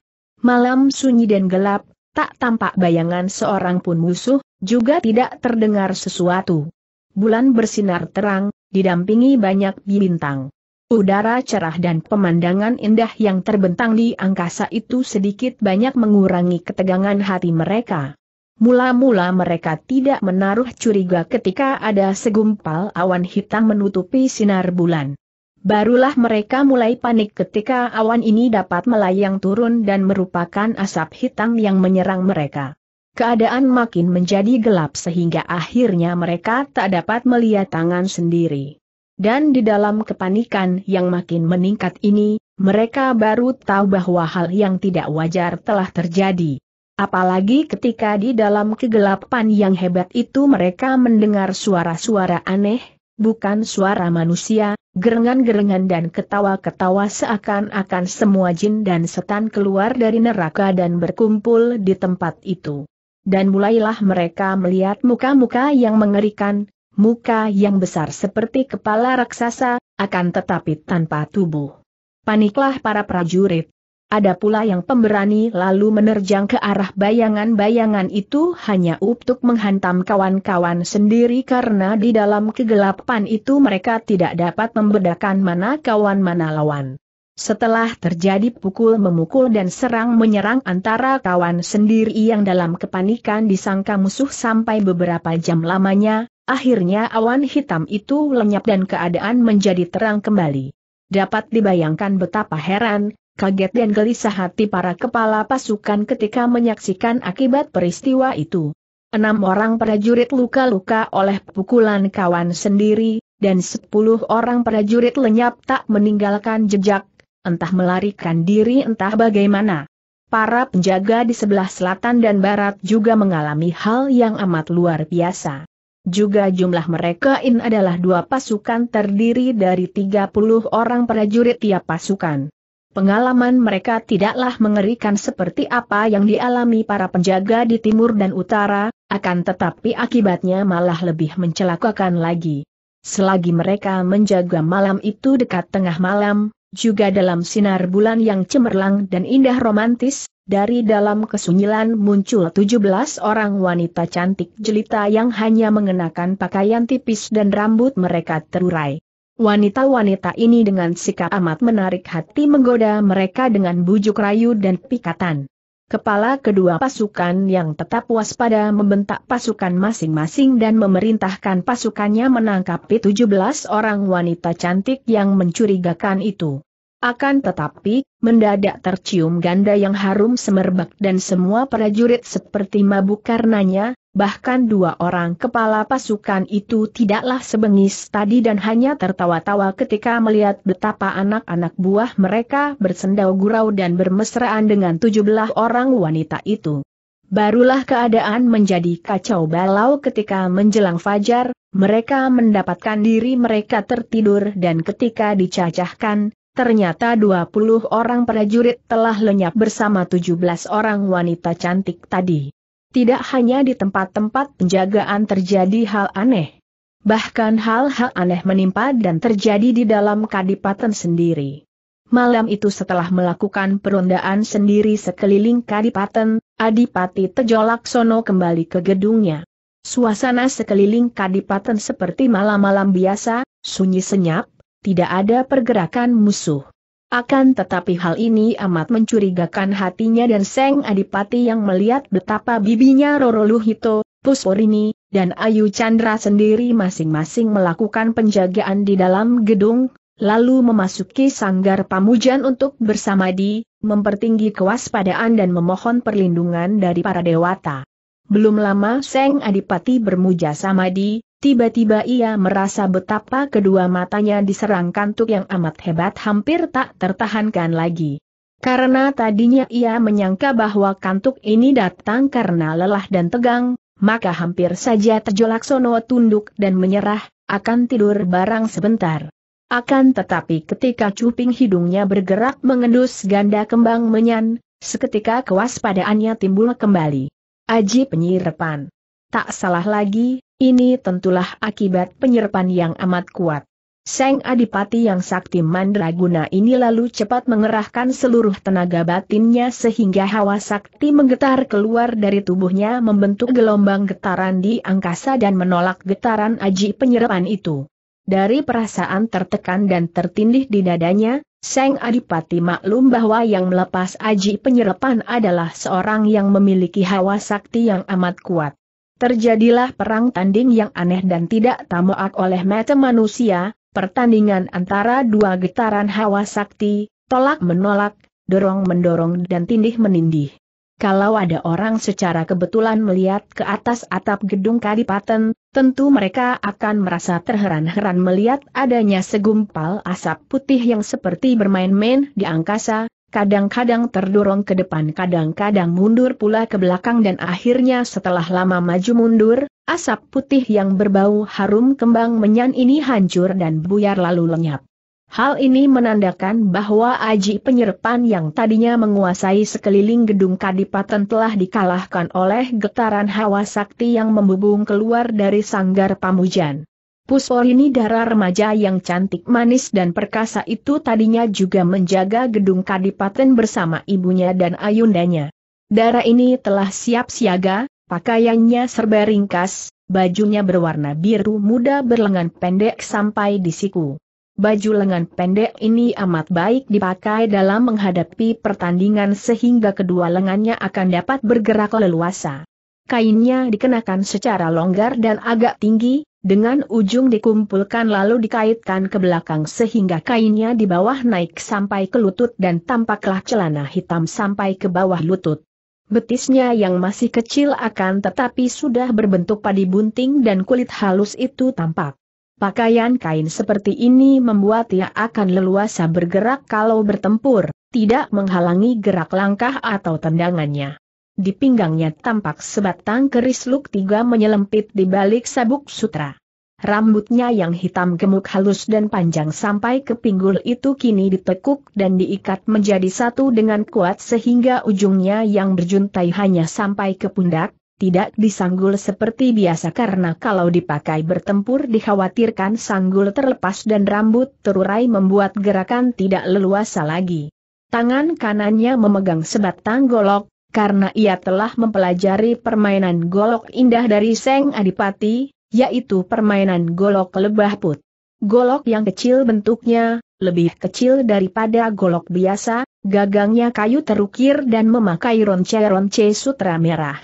Malam sunyi dan gelap, tak tampak bayangan seorang pun musuh, juga tidak terdengar sesuatu. Bulan bersinar terang, didampingi banyak bintang. Udara cerah dan pemandangan indah yang terbentang di angkasa itu sedikit banyak mengurangi ketegangan hati mereka. Mula-mula mereka tidak menaruh curiga ketika ada segumpal awan hitam menutupi sinar bulan. Barulah mereka mulai panik ketika awan ini dapat melayang turun dan merupakan asap hitam yang menyerang mereka. Keadaan makin menjadi gelap sehingga akhirnya mereka tak dapat melihat tangan sendiri. Dan di dalam kepanikan yang makin meningkat ini, mereka baru tahu bahwa hal yang tidak wajar telah terjadi. Apalagi ketika di dalam kegelapan yang hebat itu mereka mendengar suara-suara aneh, bukan suara manusia, gerengan-gerengan dan ketawa-ketawa seakan-akan semua jin dan setan keluar dari neraka dan berkumpul di tempat itu. Dan mulailah mereka melihat muka-muka yang mengerikan, muka yang besar seperti kepala raksasa, akan tetapi tanpa tubuh. Paniklah para prajurit. Ada pula yang pemberani lalu menerjang ke arah bayangan-bayangan itu hanya untuk menghantam kawan-kawan sendiri karena di dalam kegelapan itu mereka tidak dapat membedakan mana kawan mana lawan. Setelah terjadi pukul-memukul dan serang-menyerang antara kawan sendiri yang dalam kepanikan disangka musuh sampai beberapa jam lamanya, Akhirnya awan hitam itu lenyap dan keadaan menjadi terang kembali. Dapat dibayangkan betapa heran, kaget dan gelisah hati para kepala pasukan ketika menyaksikan akibat peristiwa itu. Enam orang prajurit luka-luka oleh pukulan kawan sendiri, dan sepuluh orang prajurit lenyap tak meninggalkan jejak, entah melarikan diri entah bagaimana. Para penjaga di sebelah selatan dan barat juga mengalami hal yang amat luar biasa. Juga jumlah mereka in adalah dua pasukan terdiri dari 30 orang prajurit tiap pasukan. Pengalaman mereka tidaklah mengerikan seperti apa yang dialami para penjaga di timur dan utara, akan tetapi akibatnya malah lebih mencelakakan lagi. Selagi mereka menjaga malam itu dekat tengah malam, juga dalam sinar bulan yang cemerlang dan indah romantis, dari dalam kesunyilan muncul 17 orang wanita cantik jelita yang hanya mengenakan pakaian tipis dan rambut mereka terurai. Wanita-wanita ini dengan sikap amat menarik hati menggoda mereka dengan bujuk rayu dan pikatan. Kepala kedua pasukan yang tetap waspada membentak pasukan masing-masing dan memerintahkan pasukannya menangkapi 17 orang wanita cantik yang mencurigakan itu. Akan tetapi, mendadak tercium ganda yang harum semerbak dan semua prajurit seperti mabuk karenanya, Bahkan dua orang kepala pasukan itu tidaklah sebengis tadi dan hanya tertawa-tawa ketika melihat betapa anak-anak buah mereka bersendau gurau dan bermesraan dengan tujuh orang wanita itu. Barulah keadaan menjadi kacau balau ketika menjelang fajar, mereka mendapatkan diri mereka tertidur dan ketika dicacahkan, ternyata dua puluh orang prajurit telah lenyap bersama tujuh belas orang wanita cantik tadi. Tidak hanya di tempat-tempat penjagaan terjadi hal aneh. Bahkan hal-hal aneh menimpa dan terjadi di dalam kadipaten sendiri. Malam itu setelah melakukan perondaan sendiri sekeliling kadipaten, Adipati Tejolaksono kembali ke gedungnya. Suasana sekeliling kadipaten seperti malam-malam biasa, sunyi senyap, tidak ada pergerakan musuh. Akan tetapi hal ini amat mencurigakan hatinya dan Seng Adipati yang melihat betapa bibinya Roro Luhito, Pusporini, dan Ayu Chandra sendiri masing-masing melakukan penjagaan di dalam gedung, lalu memasuki sanggar pamujan untuk bersama di, mempertinggi kewaspadaan dan memohon perlindungan dari para dewata. Belum lama Seng Adipati bermuja samadi, Tiba-tiba ia merasa betapa kedua matanya diserang kantuk yang amat hebat hampir tak tertahankan lagi. Karena tadinya ia menyangka bahwa kantuk ini datang karena lelah dan tegang, maka hampir saja terjolak sono tunduk dan menyerah, akan tidur barang sebentar. Akan tetapi ketika cuping hidungnya bergerak mengendus ganda kembang menyan, seketika kewaspadaannya timbul kembali. Aji penyirepan. Tak salah lagi, ini tentulah akibat penyerpan yang amat kuat. Seng Adipati yang sakti mandraguna ini lalu cepat mengerahkan seluruh tenaga batinnya sehingga hawa sakti menggetar keluar dari tubuhnya membentuk gelombang getaran di angkasa dan menolak getaran aji penyerapan itu. Dari perasaan tertekan dan tertindih di dadanya, Seng Adipati maklum bahwa yang melepas aji penyerapan adalah seorang yang memiliki hawa sakti yang amat kuat. Terjadilah perang tanding yang aneh dan tidak tamuak oleh mata manusia, pertandingan antara dua getaran hawa sakti, tolak menolak, dorong mendorong dan tindih menindih. Kalau ada orang secara kebetulan melihat ke atas atap gedung Kadipaten, tentu mereka akan merasa terheran-heran melihat adanya segumpal asap putih yang seperti bermain-main di angkasa, kadang-kadang terdorong ke depan kadang-kadang mundur pula ke belakang dan akhirnya setelah lama maju mundur, asap putih yang berbau harum kembang menyan ini hancur dan buyar lalu lenyap. Hal ini menandakan bahwa aji penyerpan yang tadinya menguasai sekeliling gedung kadipaten telah dikalahkan oleh getaran hawa sakti yang membubung keluar dari sanggar pamujan. Pusporini darah remaja yang cantik manis dan perkasa itu tadinya juga menjaga gedung kadipaten bersama ibunya dan ayundanya. Darah ini telah siap siaga, pakaiannya serba ringkas, bajunya berwarna biru muda berlengan pendek sampai di siku. Baju lengan pendek ini amat baik dipakai dalam menghadapi pertandingan sehingga kedua lengannya akan dapat bergerak leluasa. Kainnya dikenakan secara longgar dan agak tinggi, dengan ujung dikumpulkan lalu dikaitkan ke belakang sehingga kainnya di bawah naik sampai ke lutut dan tampaklah celana hitam sampai ke bawah lutut. Betisnya yang masih kecil akan tetapi sudah berbentuk padi bunting dan kulit halus itu tampak. Pakaian kain seperti ini membuat ia akan leluasa bergerak kalau bertempur, tidak menghalangi gerak langkah atau tendangannya. Di pinggangnya tampak sebatang keris luk tiga menyelempit di balik sabuk sutra. Rambutnya yang hitam gemuk halus dan panjang sampai ke pinggul itu kini ditekuk dan diikat menjadi satu dengan kuat sehingga ujungnya yang berjuntai hanya sampai ke pundak, tidak disanggul seperti biasa karena kalau dipakai bertempur dikhawatirkan sanggul terlepas dan rambut terurai membuat gerakan tidak leluasa lagi. Tangan kanannya memegang sebatang golok, karena ia telah mempelajari permainan golok indah dari Seng Adipati, yaitu permainan golok lebah put. Golok yang kecil bentuknya, lebih kecil daripada golok biasa, gagangnya kayu terukir dan memakai ronce-ronce sutra merah.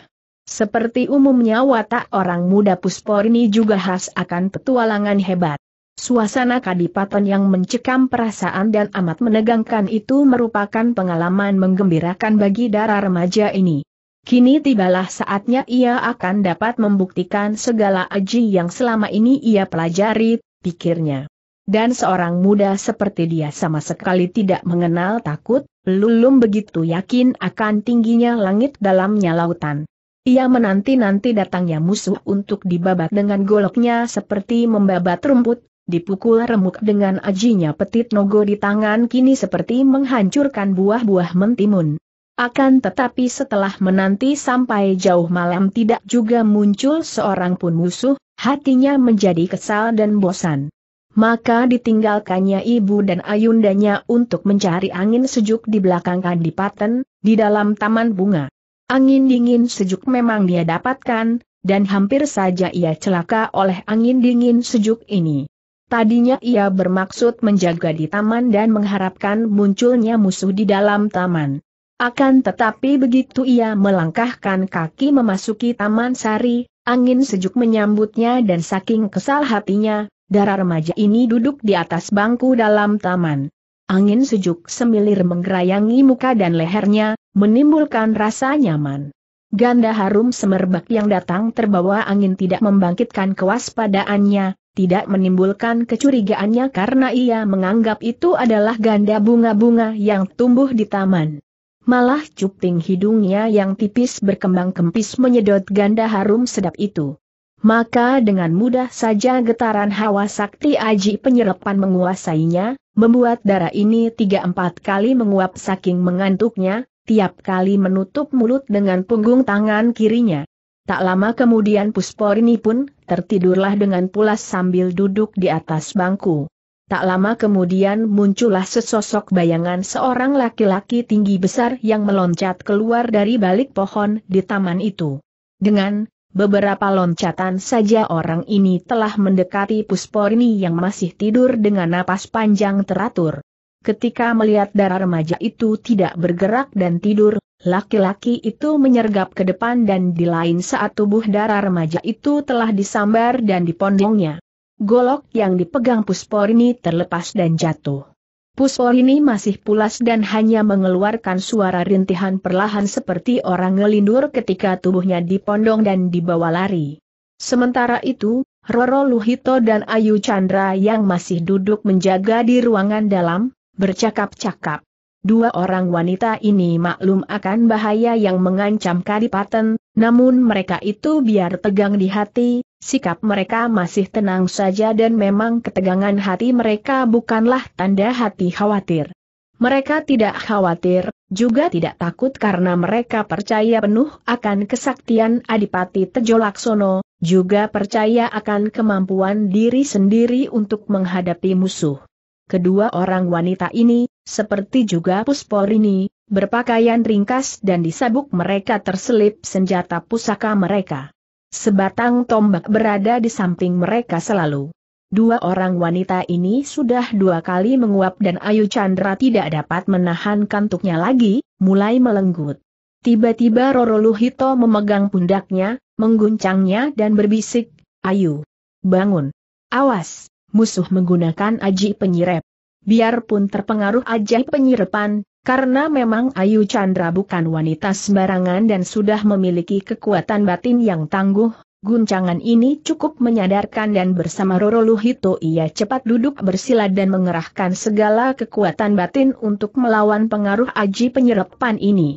Seperti umumnya watak orang muda Puspor ini juga khas akan petualangan hebat. Suasana kadipaten yang mencekam perasaan dan amat menegangkan itu merupakan pengalaman menggembirakan bagi darah remaja ini. Kini tibalah saatnya ia akan dapat membuktikan segala aji yang selama ini ia pelajari, pikirnya. Dan seorang muda seperti dia sama sekali tidak mengenal takut, belum begitu yakin akan tingginya langit dalamnya lautan. Ia menanti-nanti datangnya musuh untuk dibabat dengan goloknya seperti membabat rumput, dipukul remuk dengan ajinya petit nogo di tangan kini seperti menghancurkan buah-buah mentimun. Akan tetapi setelah menanti sampai jauh malam tidak juga muncul seorang pun musuh, hatinya menjadi kesal dan bosan. Maka ditinggalkannya ibu dan ayundanya untuk mencari angin sejuk di belakang kadipaten, di dalam taman bunga. Angin dingin sejuk memang dia dapatkan, dan hampir saja ia celaka oleh angin dingin sejuk ini. Tadinya ia bermaksud menjaga di taman dan mengharapkan munculnya musuh di dalam taman. Akan tetapi begitu ia melangkahkan kaki memasuki taman sari, angin sejuk menyambutnya dan saking kesal hatinya, darah remaja ini duduk di atas bangku dalam taman. Angin sejuk semilir menggerayangi muka dan lehernya, menimbulkan rasa nyaman. Ganda harum semerbak yang datang terbawa angin tidak membangkitkan kewaspadaannya, tidak menimbulkan kecurigaannya karena ia menganggap itu adalah ganda bunga-bunga yang tumbuh di taman. Malah cuping hidungnya yang tipis berkembang kempis menyedot ganda harum sedap itu. Maka dengan mudah saja getaran hawa sakti aji penyerapan menguasainya, membuat darah ini tiga empat kali menguap saking mengantuknya, tiap kali menutup mulut dengan punggung tangan kirinya. Tak lama kemudian Pusporini pun tertidurlah dengan pulas sambil duduk di atas bangku. Tak lama kemudian muncullah sesosok bayangan seorang laki-laki tinggi besar yang meloncat keluar dari balik pohon di taman itu. Dengan beberapa loncatan saja orang ini telah mendekati Pusporni yang masih tidur dengan napas panjang teratur. Ketika melihat darah remaja itu tidak bergerak dan tidur, Laki-laki itu menyergap ke depan dan di lain saat tubuh darah remaja itu telah disambar dan dipondongnya. Golok yang dipegang Pusporini terlepas dan jatuh. Pusporini masih pulas dan hanya mengeluarkan suara rintihan perlahan seperti orang ngelindur ketika tubuhnya dipondong dan dibawa lari. Sementara itu, Roro Luhito dan Ayu Chandra yang masih duduk menjaga di ruangan dalam, bercakap-cakap. Dua orang wanita ini maklum akan bahaya yang mengancam kadipaten, namun mereka itu biar tegang di hati, sikap mereka masih tenang saja dan memang ketegangan hati mereka bukanlah tanda hati khawatir. Mereka tidak khawatir, juga tidak takut karena mereka percaya penuh akan kesaktian Adipati Tejo Laksono, juga percaya akan kemampuan diri sendiri untuk menghadapi musuh. Kedua orang wanita ini, seperti juga Pusporini, berpakaian ringkas dan disabuk mereka terselip senjata pusaka mereka. Sebatang tombak berada di samping mereka selalu. Dua orang wanita ini sudah dua kali menguap dan Ayu Chandra tidak dapat menahan kantuknya lagi, mulai melenggut. Tiba-tiba Roro Luhito memegang pundaknya, mengguncangnya dan berbisik, Ayu, bangun, awas, musuh menggunakan aji penyirep. Biarpun terpengaruh aji penyirepan, karena memang Ayu Chandra bukan wanita sembarangan dan sudah memiliki kekuatan batin yang tangguh, guncangan ini cukup menyadarkan dan bersama Roro Luhito ia cepat duduk bersila dan mengerahkan segala kekuatan batin untuk melawan pengaruh aji penyirepan ini.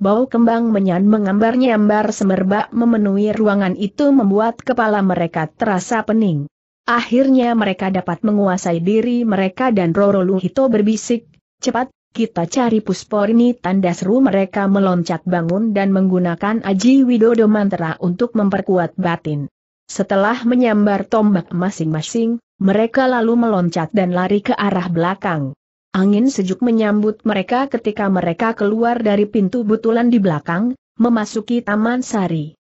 Bau kembang menyan mengambar-nyambar semerbak memenuhi ruangan itu membuat kepala mereka terasa pening. Akhirnya mereka dapat menguasai diri mereka dan Roro Luhito berbisik, cepat, kita cari Pusporni tanda seru mereka meloncat bangun dan menggunakan Aji Widodo mantra untuk memperkuat batin. Setelah menyambar tombak masing-masing, mereka lalu meloncat dan lari ke arah belakang. Angin sejuk menyambut mereka ketika mereka keluar dari pintu butulan di belakang, memasuki Taman Sari.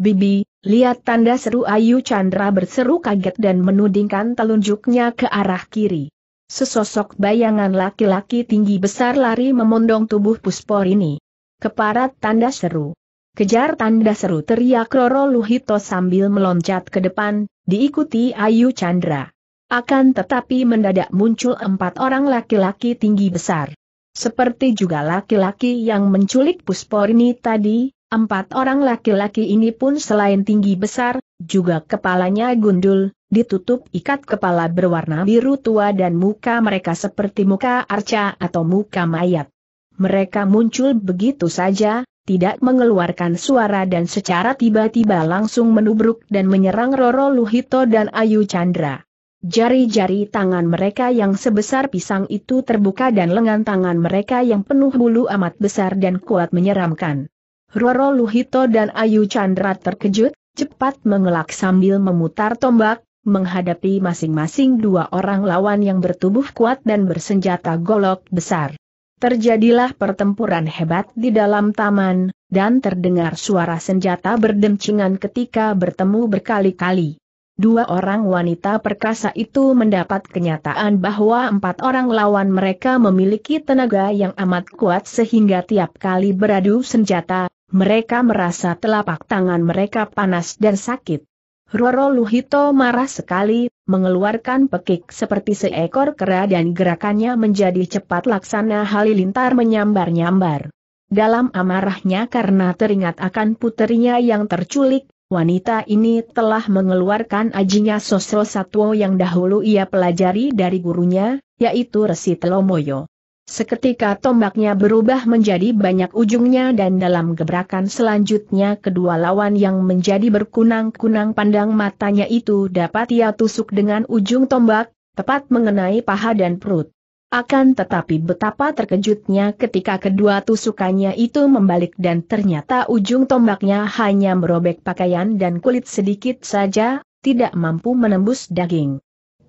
Bibi, lihat tanda seru Ayu Chandra berseru kaget dan menudingkan telunjuknya ke arah kiri. Sesosok bayangan laki-laki tinggi besar lari memondong tubuh puspor ini. Keparat tanda seru. Kejar tanda seru teriak Roro Luhito sambil meloncat ke depan, diikuti Ayu Chandra. Akan tetapi mendadak muncul empat orang laki-laki tinggi besar. Seperti juga laki-laki yang menculik puspor ini tadi, Empat orang laki-laki ini pun selain tinggi besar, juga kepalanya gundul, ditutup ikat kepala berwarna biru tua dan muka mereka seperti muka arca atau muka mayat. Mereka muncul begitu saja, tidak mengeluarkan suara dan secara tiba-tiba langsung menubruk dan menyerang Roro Luhito dan Ayu Chandra. Jari-jari tangan mereka yang sebesar pisang itu terbuka dan lengan tangan mereka yang penuh bulu amat besar dan kuat menyeramkan. Roro Luhito dan Ayu Chandra terkejut, cepat mengelak sambil memutar tombak, menghadapi masing-masing dua orang lawan yang bertubuh kuat dan bersenjata golok besar. Terjadilah pertempuran hebat di dalam taman, dan terdengar suara senjata berdemcingan ketika bertemu berkali-kali. Dua orang wanita perkasa itu mendapat kenyataan bahwa empat orang lawan mereka memiliki tenaga yang amat kuat sehingga tiap kali beradu senjata, mereka merasa telapak tangan mereka panas dan sakit. Roro Luhito marah sekali, mengeluarkan pekik seperti seekor kera dan gerakannya menjadi cepat laksana halilintar menyambar-nyambar. Dalam amarahnya karena teringat akan puterinya yang terculik, wanita ini telah mengeluarkan ajinya sosro satwo yang dahulu ia pelajari dari gurunya, yaitu Resi Telomoyo. Seketika tombaknya berubah menjadi banyak ujungnya dan dalam gebrakan selanjutnya kedua lawan yang menjadi berkunang-kunang pandang matanya itu dapat ia tusuk dengan ujung tombak, tepat mengenai paha dan perut. Akan tetapi betapa terkejutnya ketika kedua tusukannya itu membalik dan ternyata ujung tombaknya hanya merobek pakaian dan kulit sedikit saja, tidak mampu menembus daging.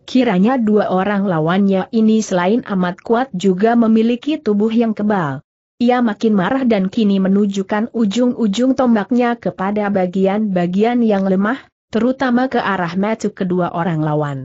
Kiranya dua orang lawannya ini selain amat kuat juga memiliki tubuh yang kebal. Ia makin marah dan kini menunjukkan ujung-ujung tombaknya kepada bagian-bagian yang lemah, terutama ke arah metu kedua orang lawan.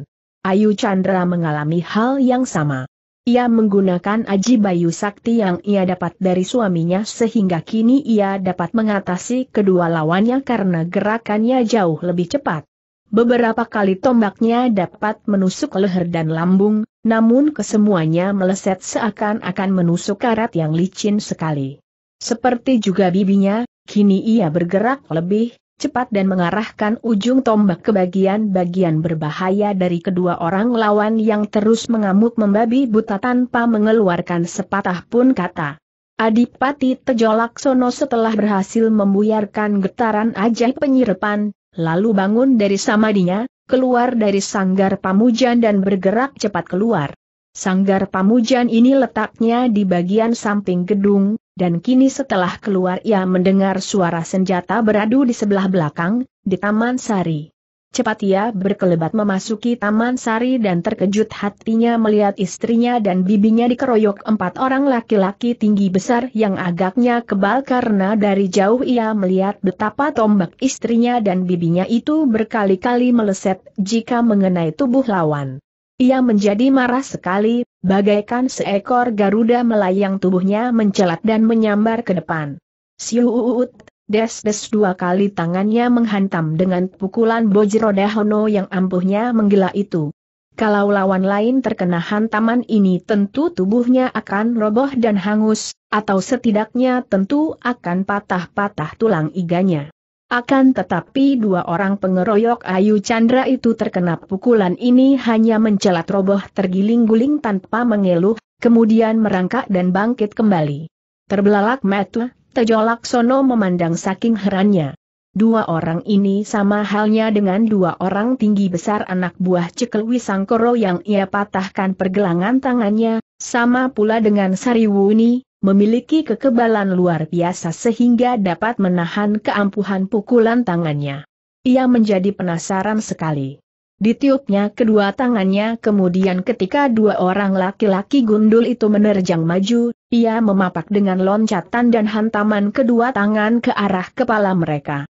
Ayu Chandra mengalami hal yang sama. Ia menggunakan aji bayu sakti yang ia dapat dari suaminya sehingga kini ia dapat mengatasi kedua lawannya karena gerakannya jauh lebih cepat. Beberapa kali tombaknya dapat menusuk leher dan lambung, namun kesemuanya meleset seakan-akan menusuk karat yang licin sekali. Seperti juga bibinya, kini ia bergerak lebih cepat dan mengarahkan ujung tombak ke bagian-bagian berbahaya dari kedua orang lawan yang terus mengamuk membabi buta tanpa mengeluarkan sepatah pun kata. Adipati Tejolaksono setelah berhasil membuyarkan getaran ajaib penyerepan, lalu bangun dari samadinya, keluar dari sanggar pamujan dan bergerak cepat keluar. Sanggar pamujan ini letaknya di bagian samping gedung, dan kini setelah keluar ia mendengar suara senjata beradu di sebelah belakang, di Taman Sari. Cepat ia berkelebat memasuki Taman Sari dan terkejut hatinya melihat istrinya dan bibinya dikeroyok empat orang laki-laki tinggi besar yang agaknya kebal karena dari jauh ia melihat betapa tombak istrinya dan bibinya itu berkali-kali meleset jika mengenai tubuh lawan. Ia menjadi marah sekali, bagaikan seekor Garuda melayang tubuhnya mencelat dan menyambar ke depan. uut. Des-des dua kali tangannya menghantam dengan pukulan Bojiroda Hono yang ampuhnya menggila itu. Kalau lawan lain terkena hantaman ini tentu tubuhnya akan roboh dan hangus, atau setidaknya tentu akan patah-patah tulang iganya. Akan tetapi dua orang pengeroyok Ayu Chandra itu terkena pukulan ini hanya mencelat roboh tergiling-guling tanpa mengeluh, kemudian merangkak dan bangkit kembali. Terbelalak mata, Tejo Laksono memandang saking herannya. Dua orang ini sama halnya dengan dua orang tinggi besar anak buah Cekel Wisangkoro yang ia patahkan pergelangan tangannya, sama pula dengan Sariwuni, memiliki kekebalan luar biasa sehingga dapat menahan keampuhan pukulan tangannya. Ia menjadi penasaran sekali. Ditiupnya kedua tangannya kemudian ketika dua orang laki-laki gundul itu menerjang maju, ia memapak dengan loncatan dan hantaman kedua tangan ke arah kepala mereka.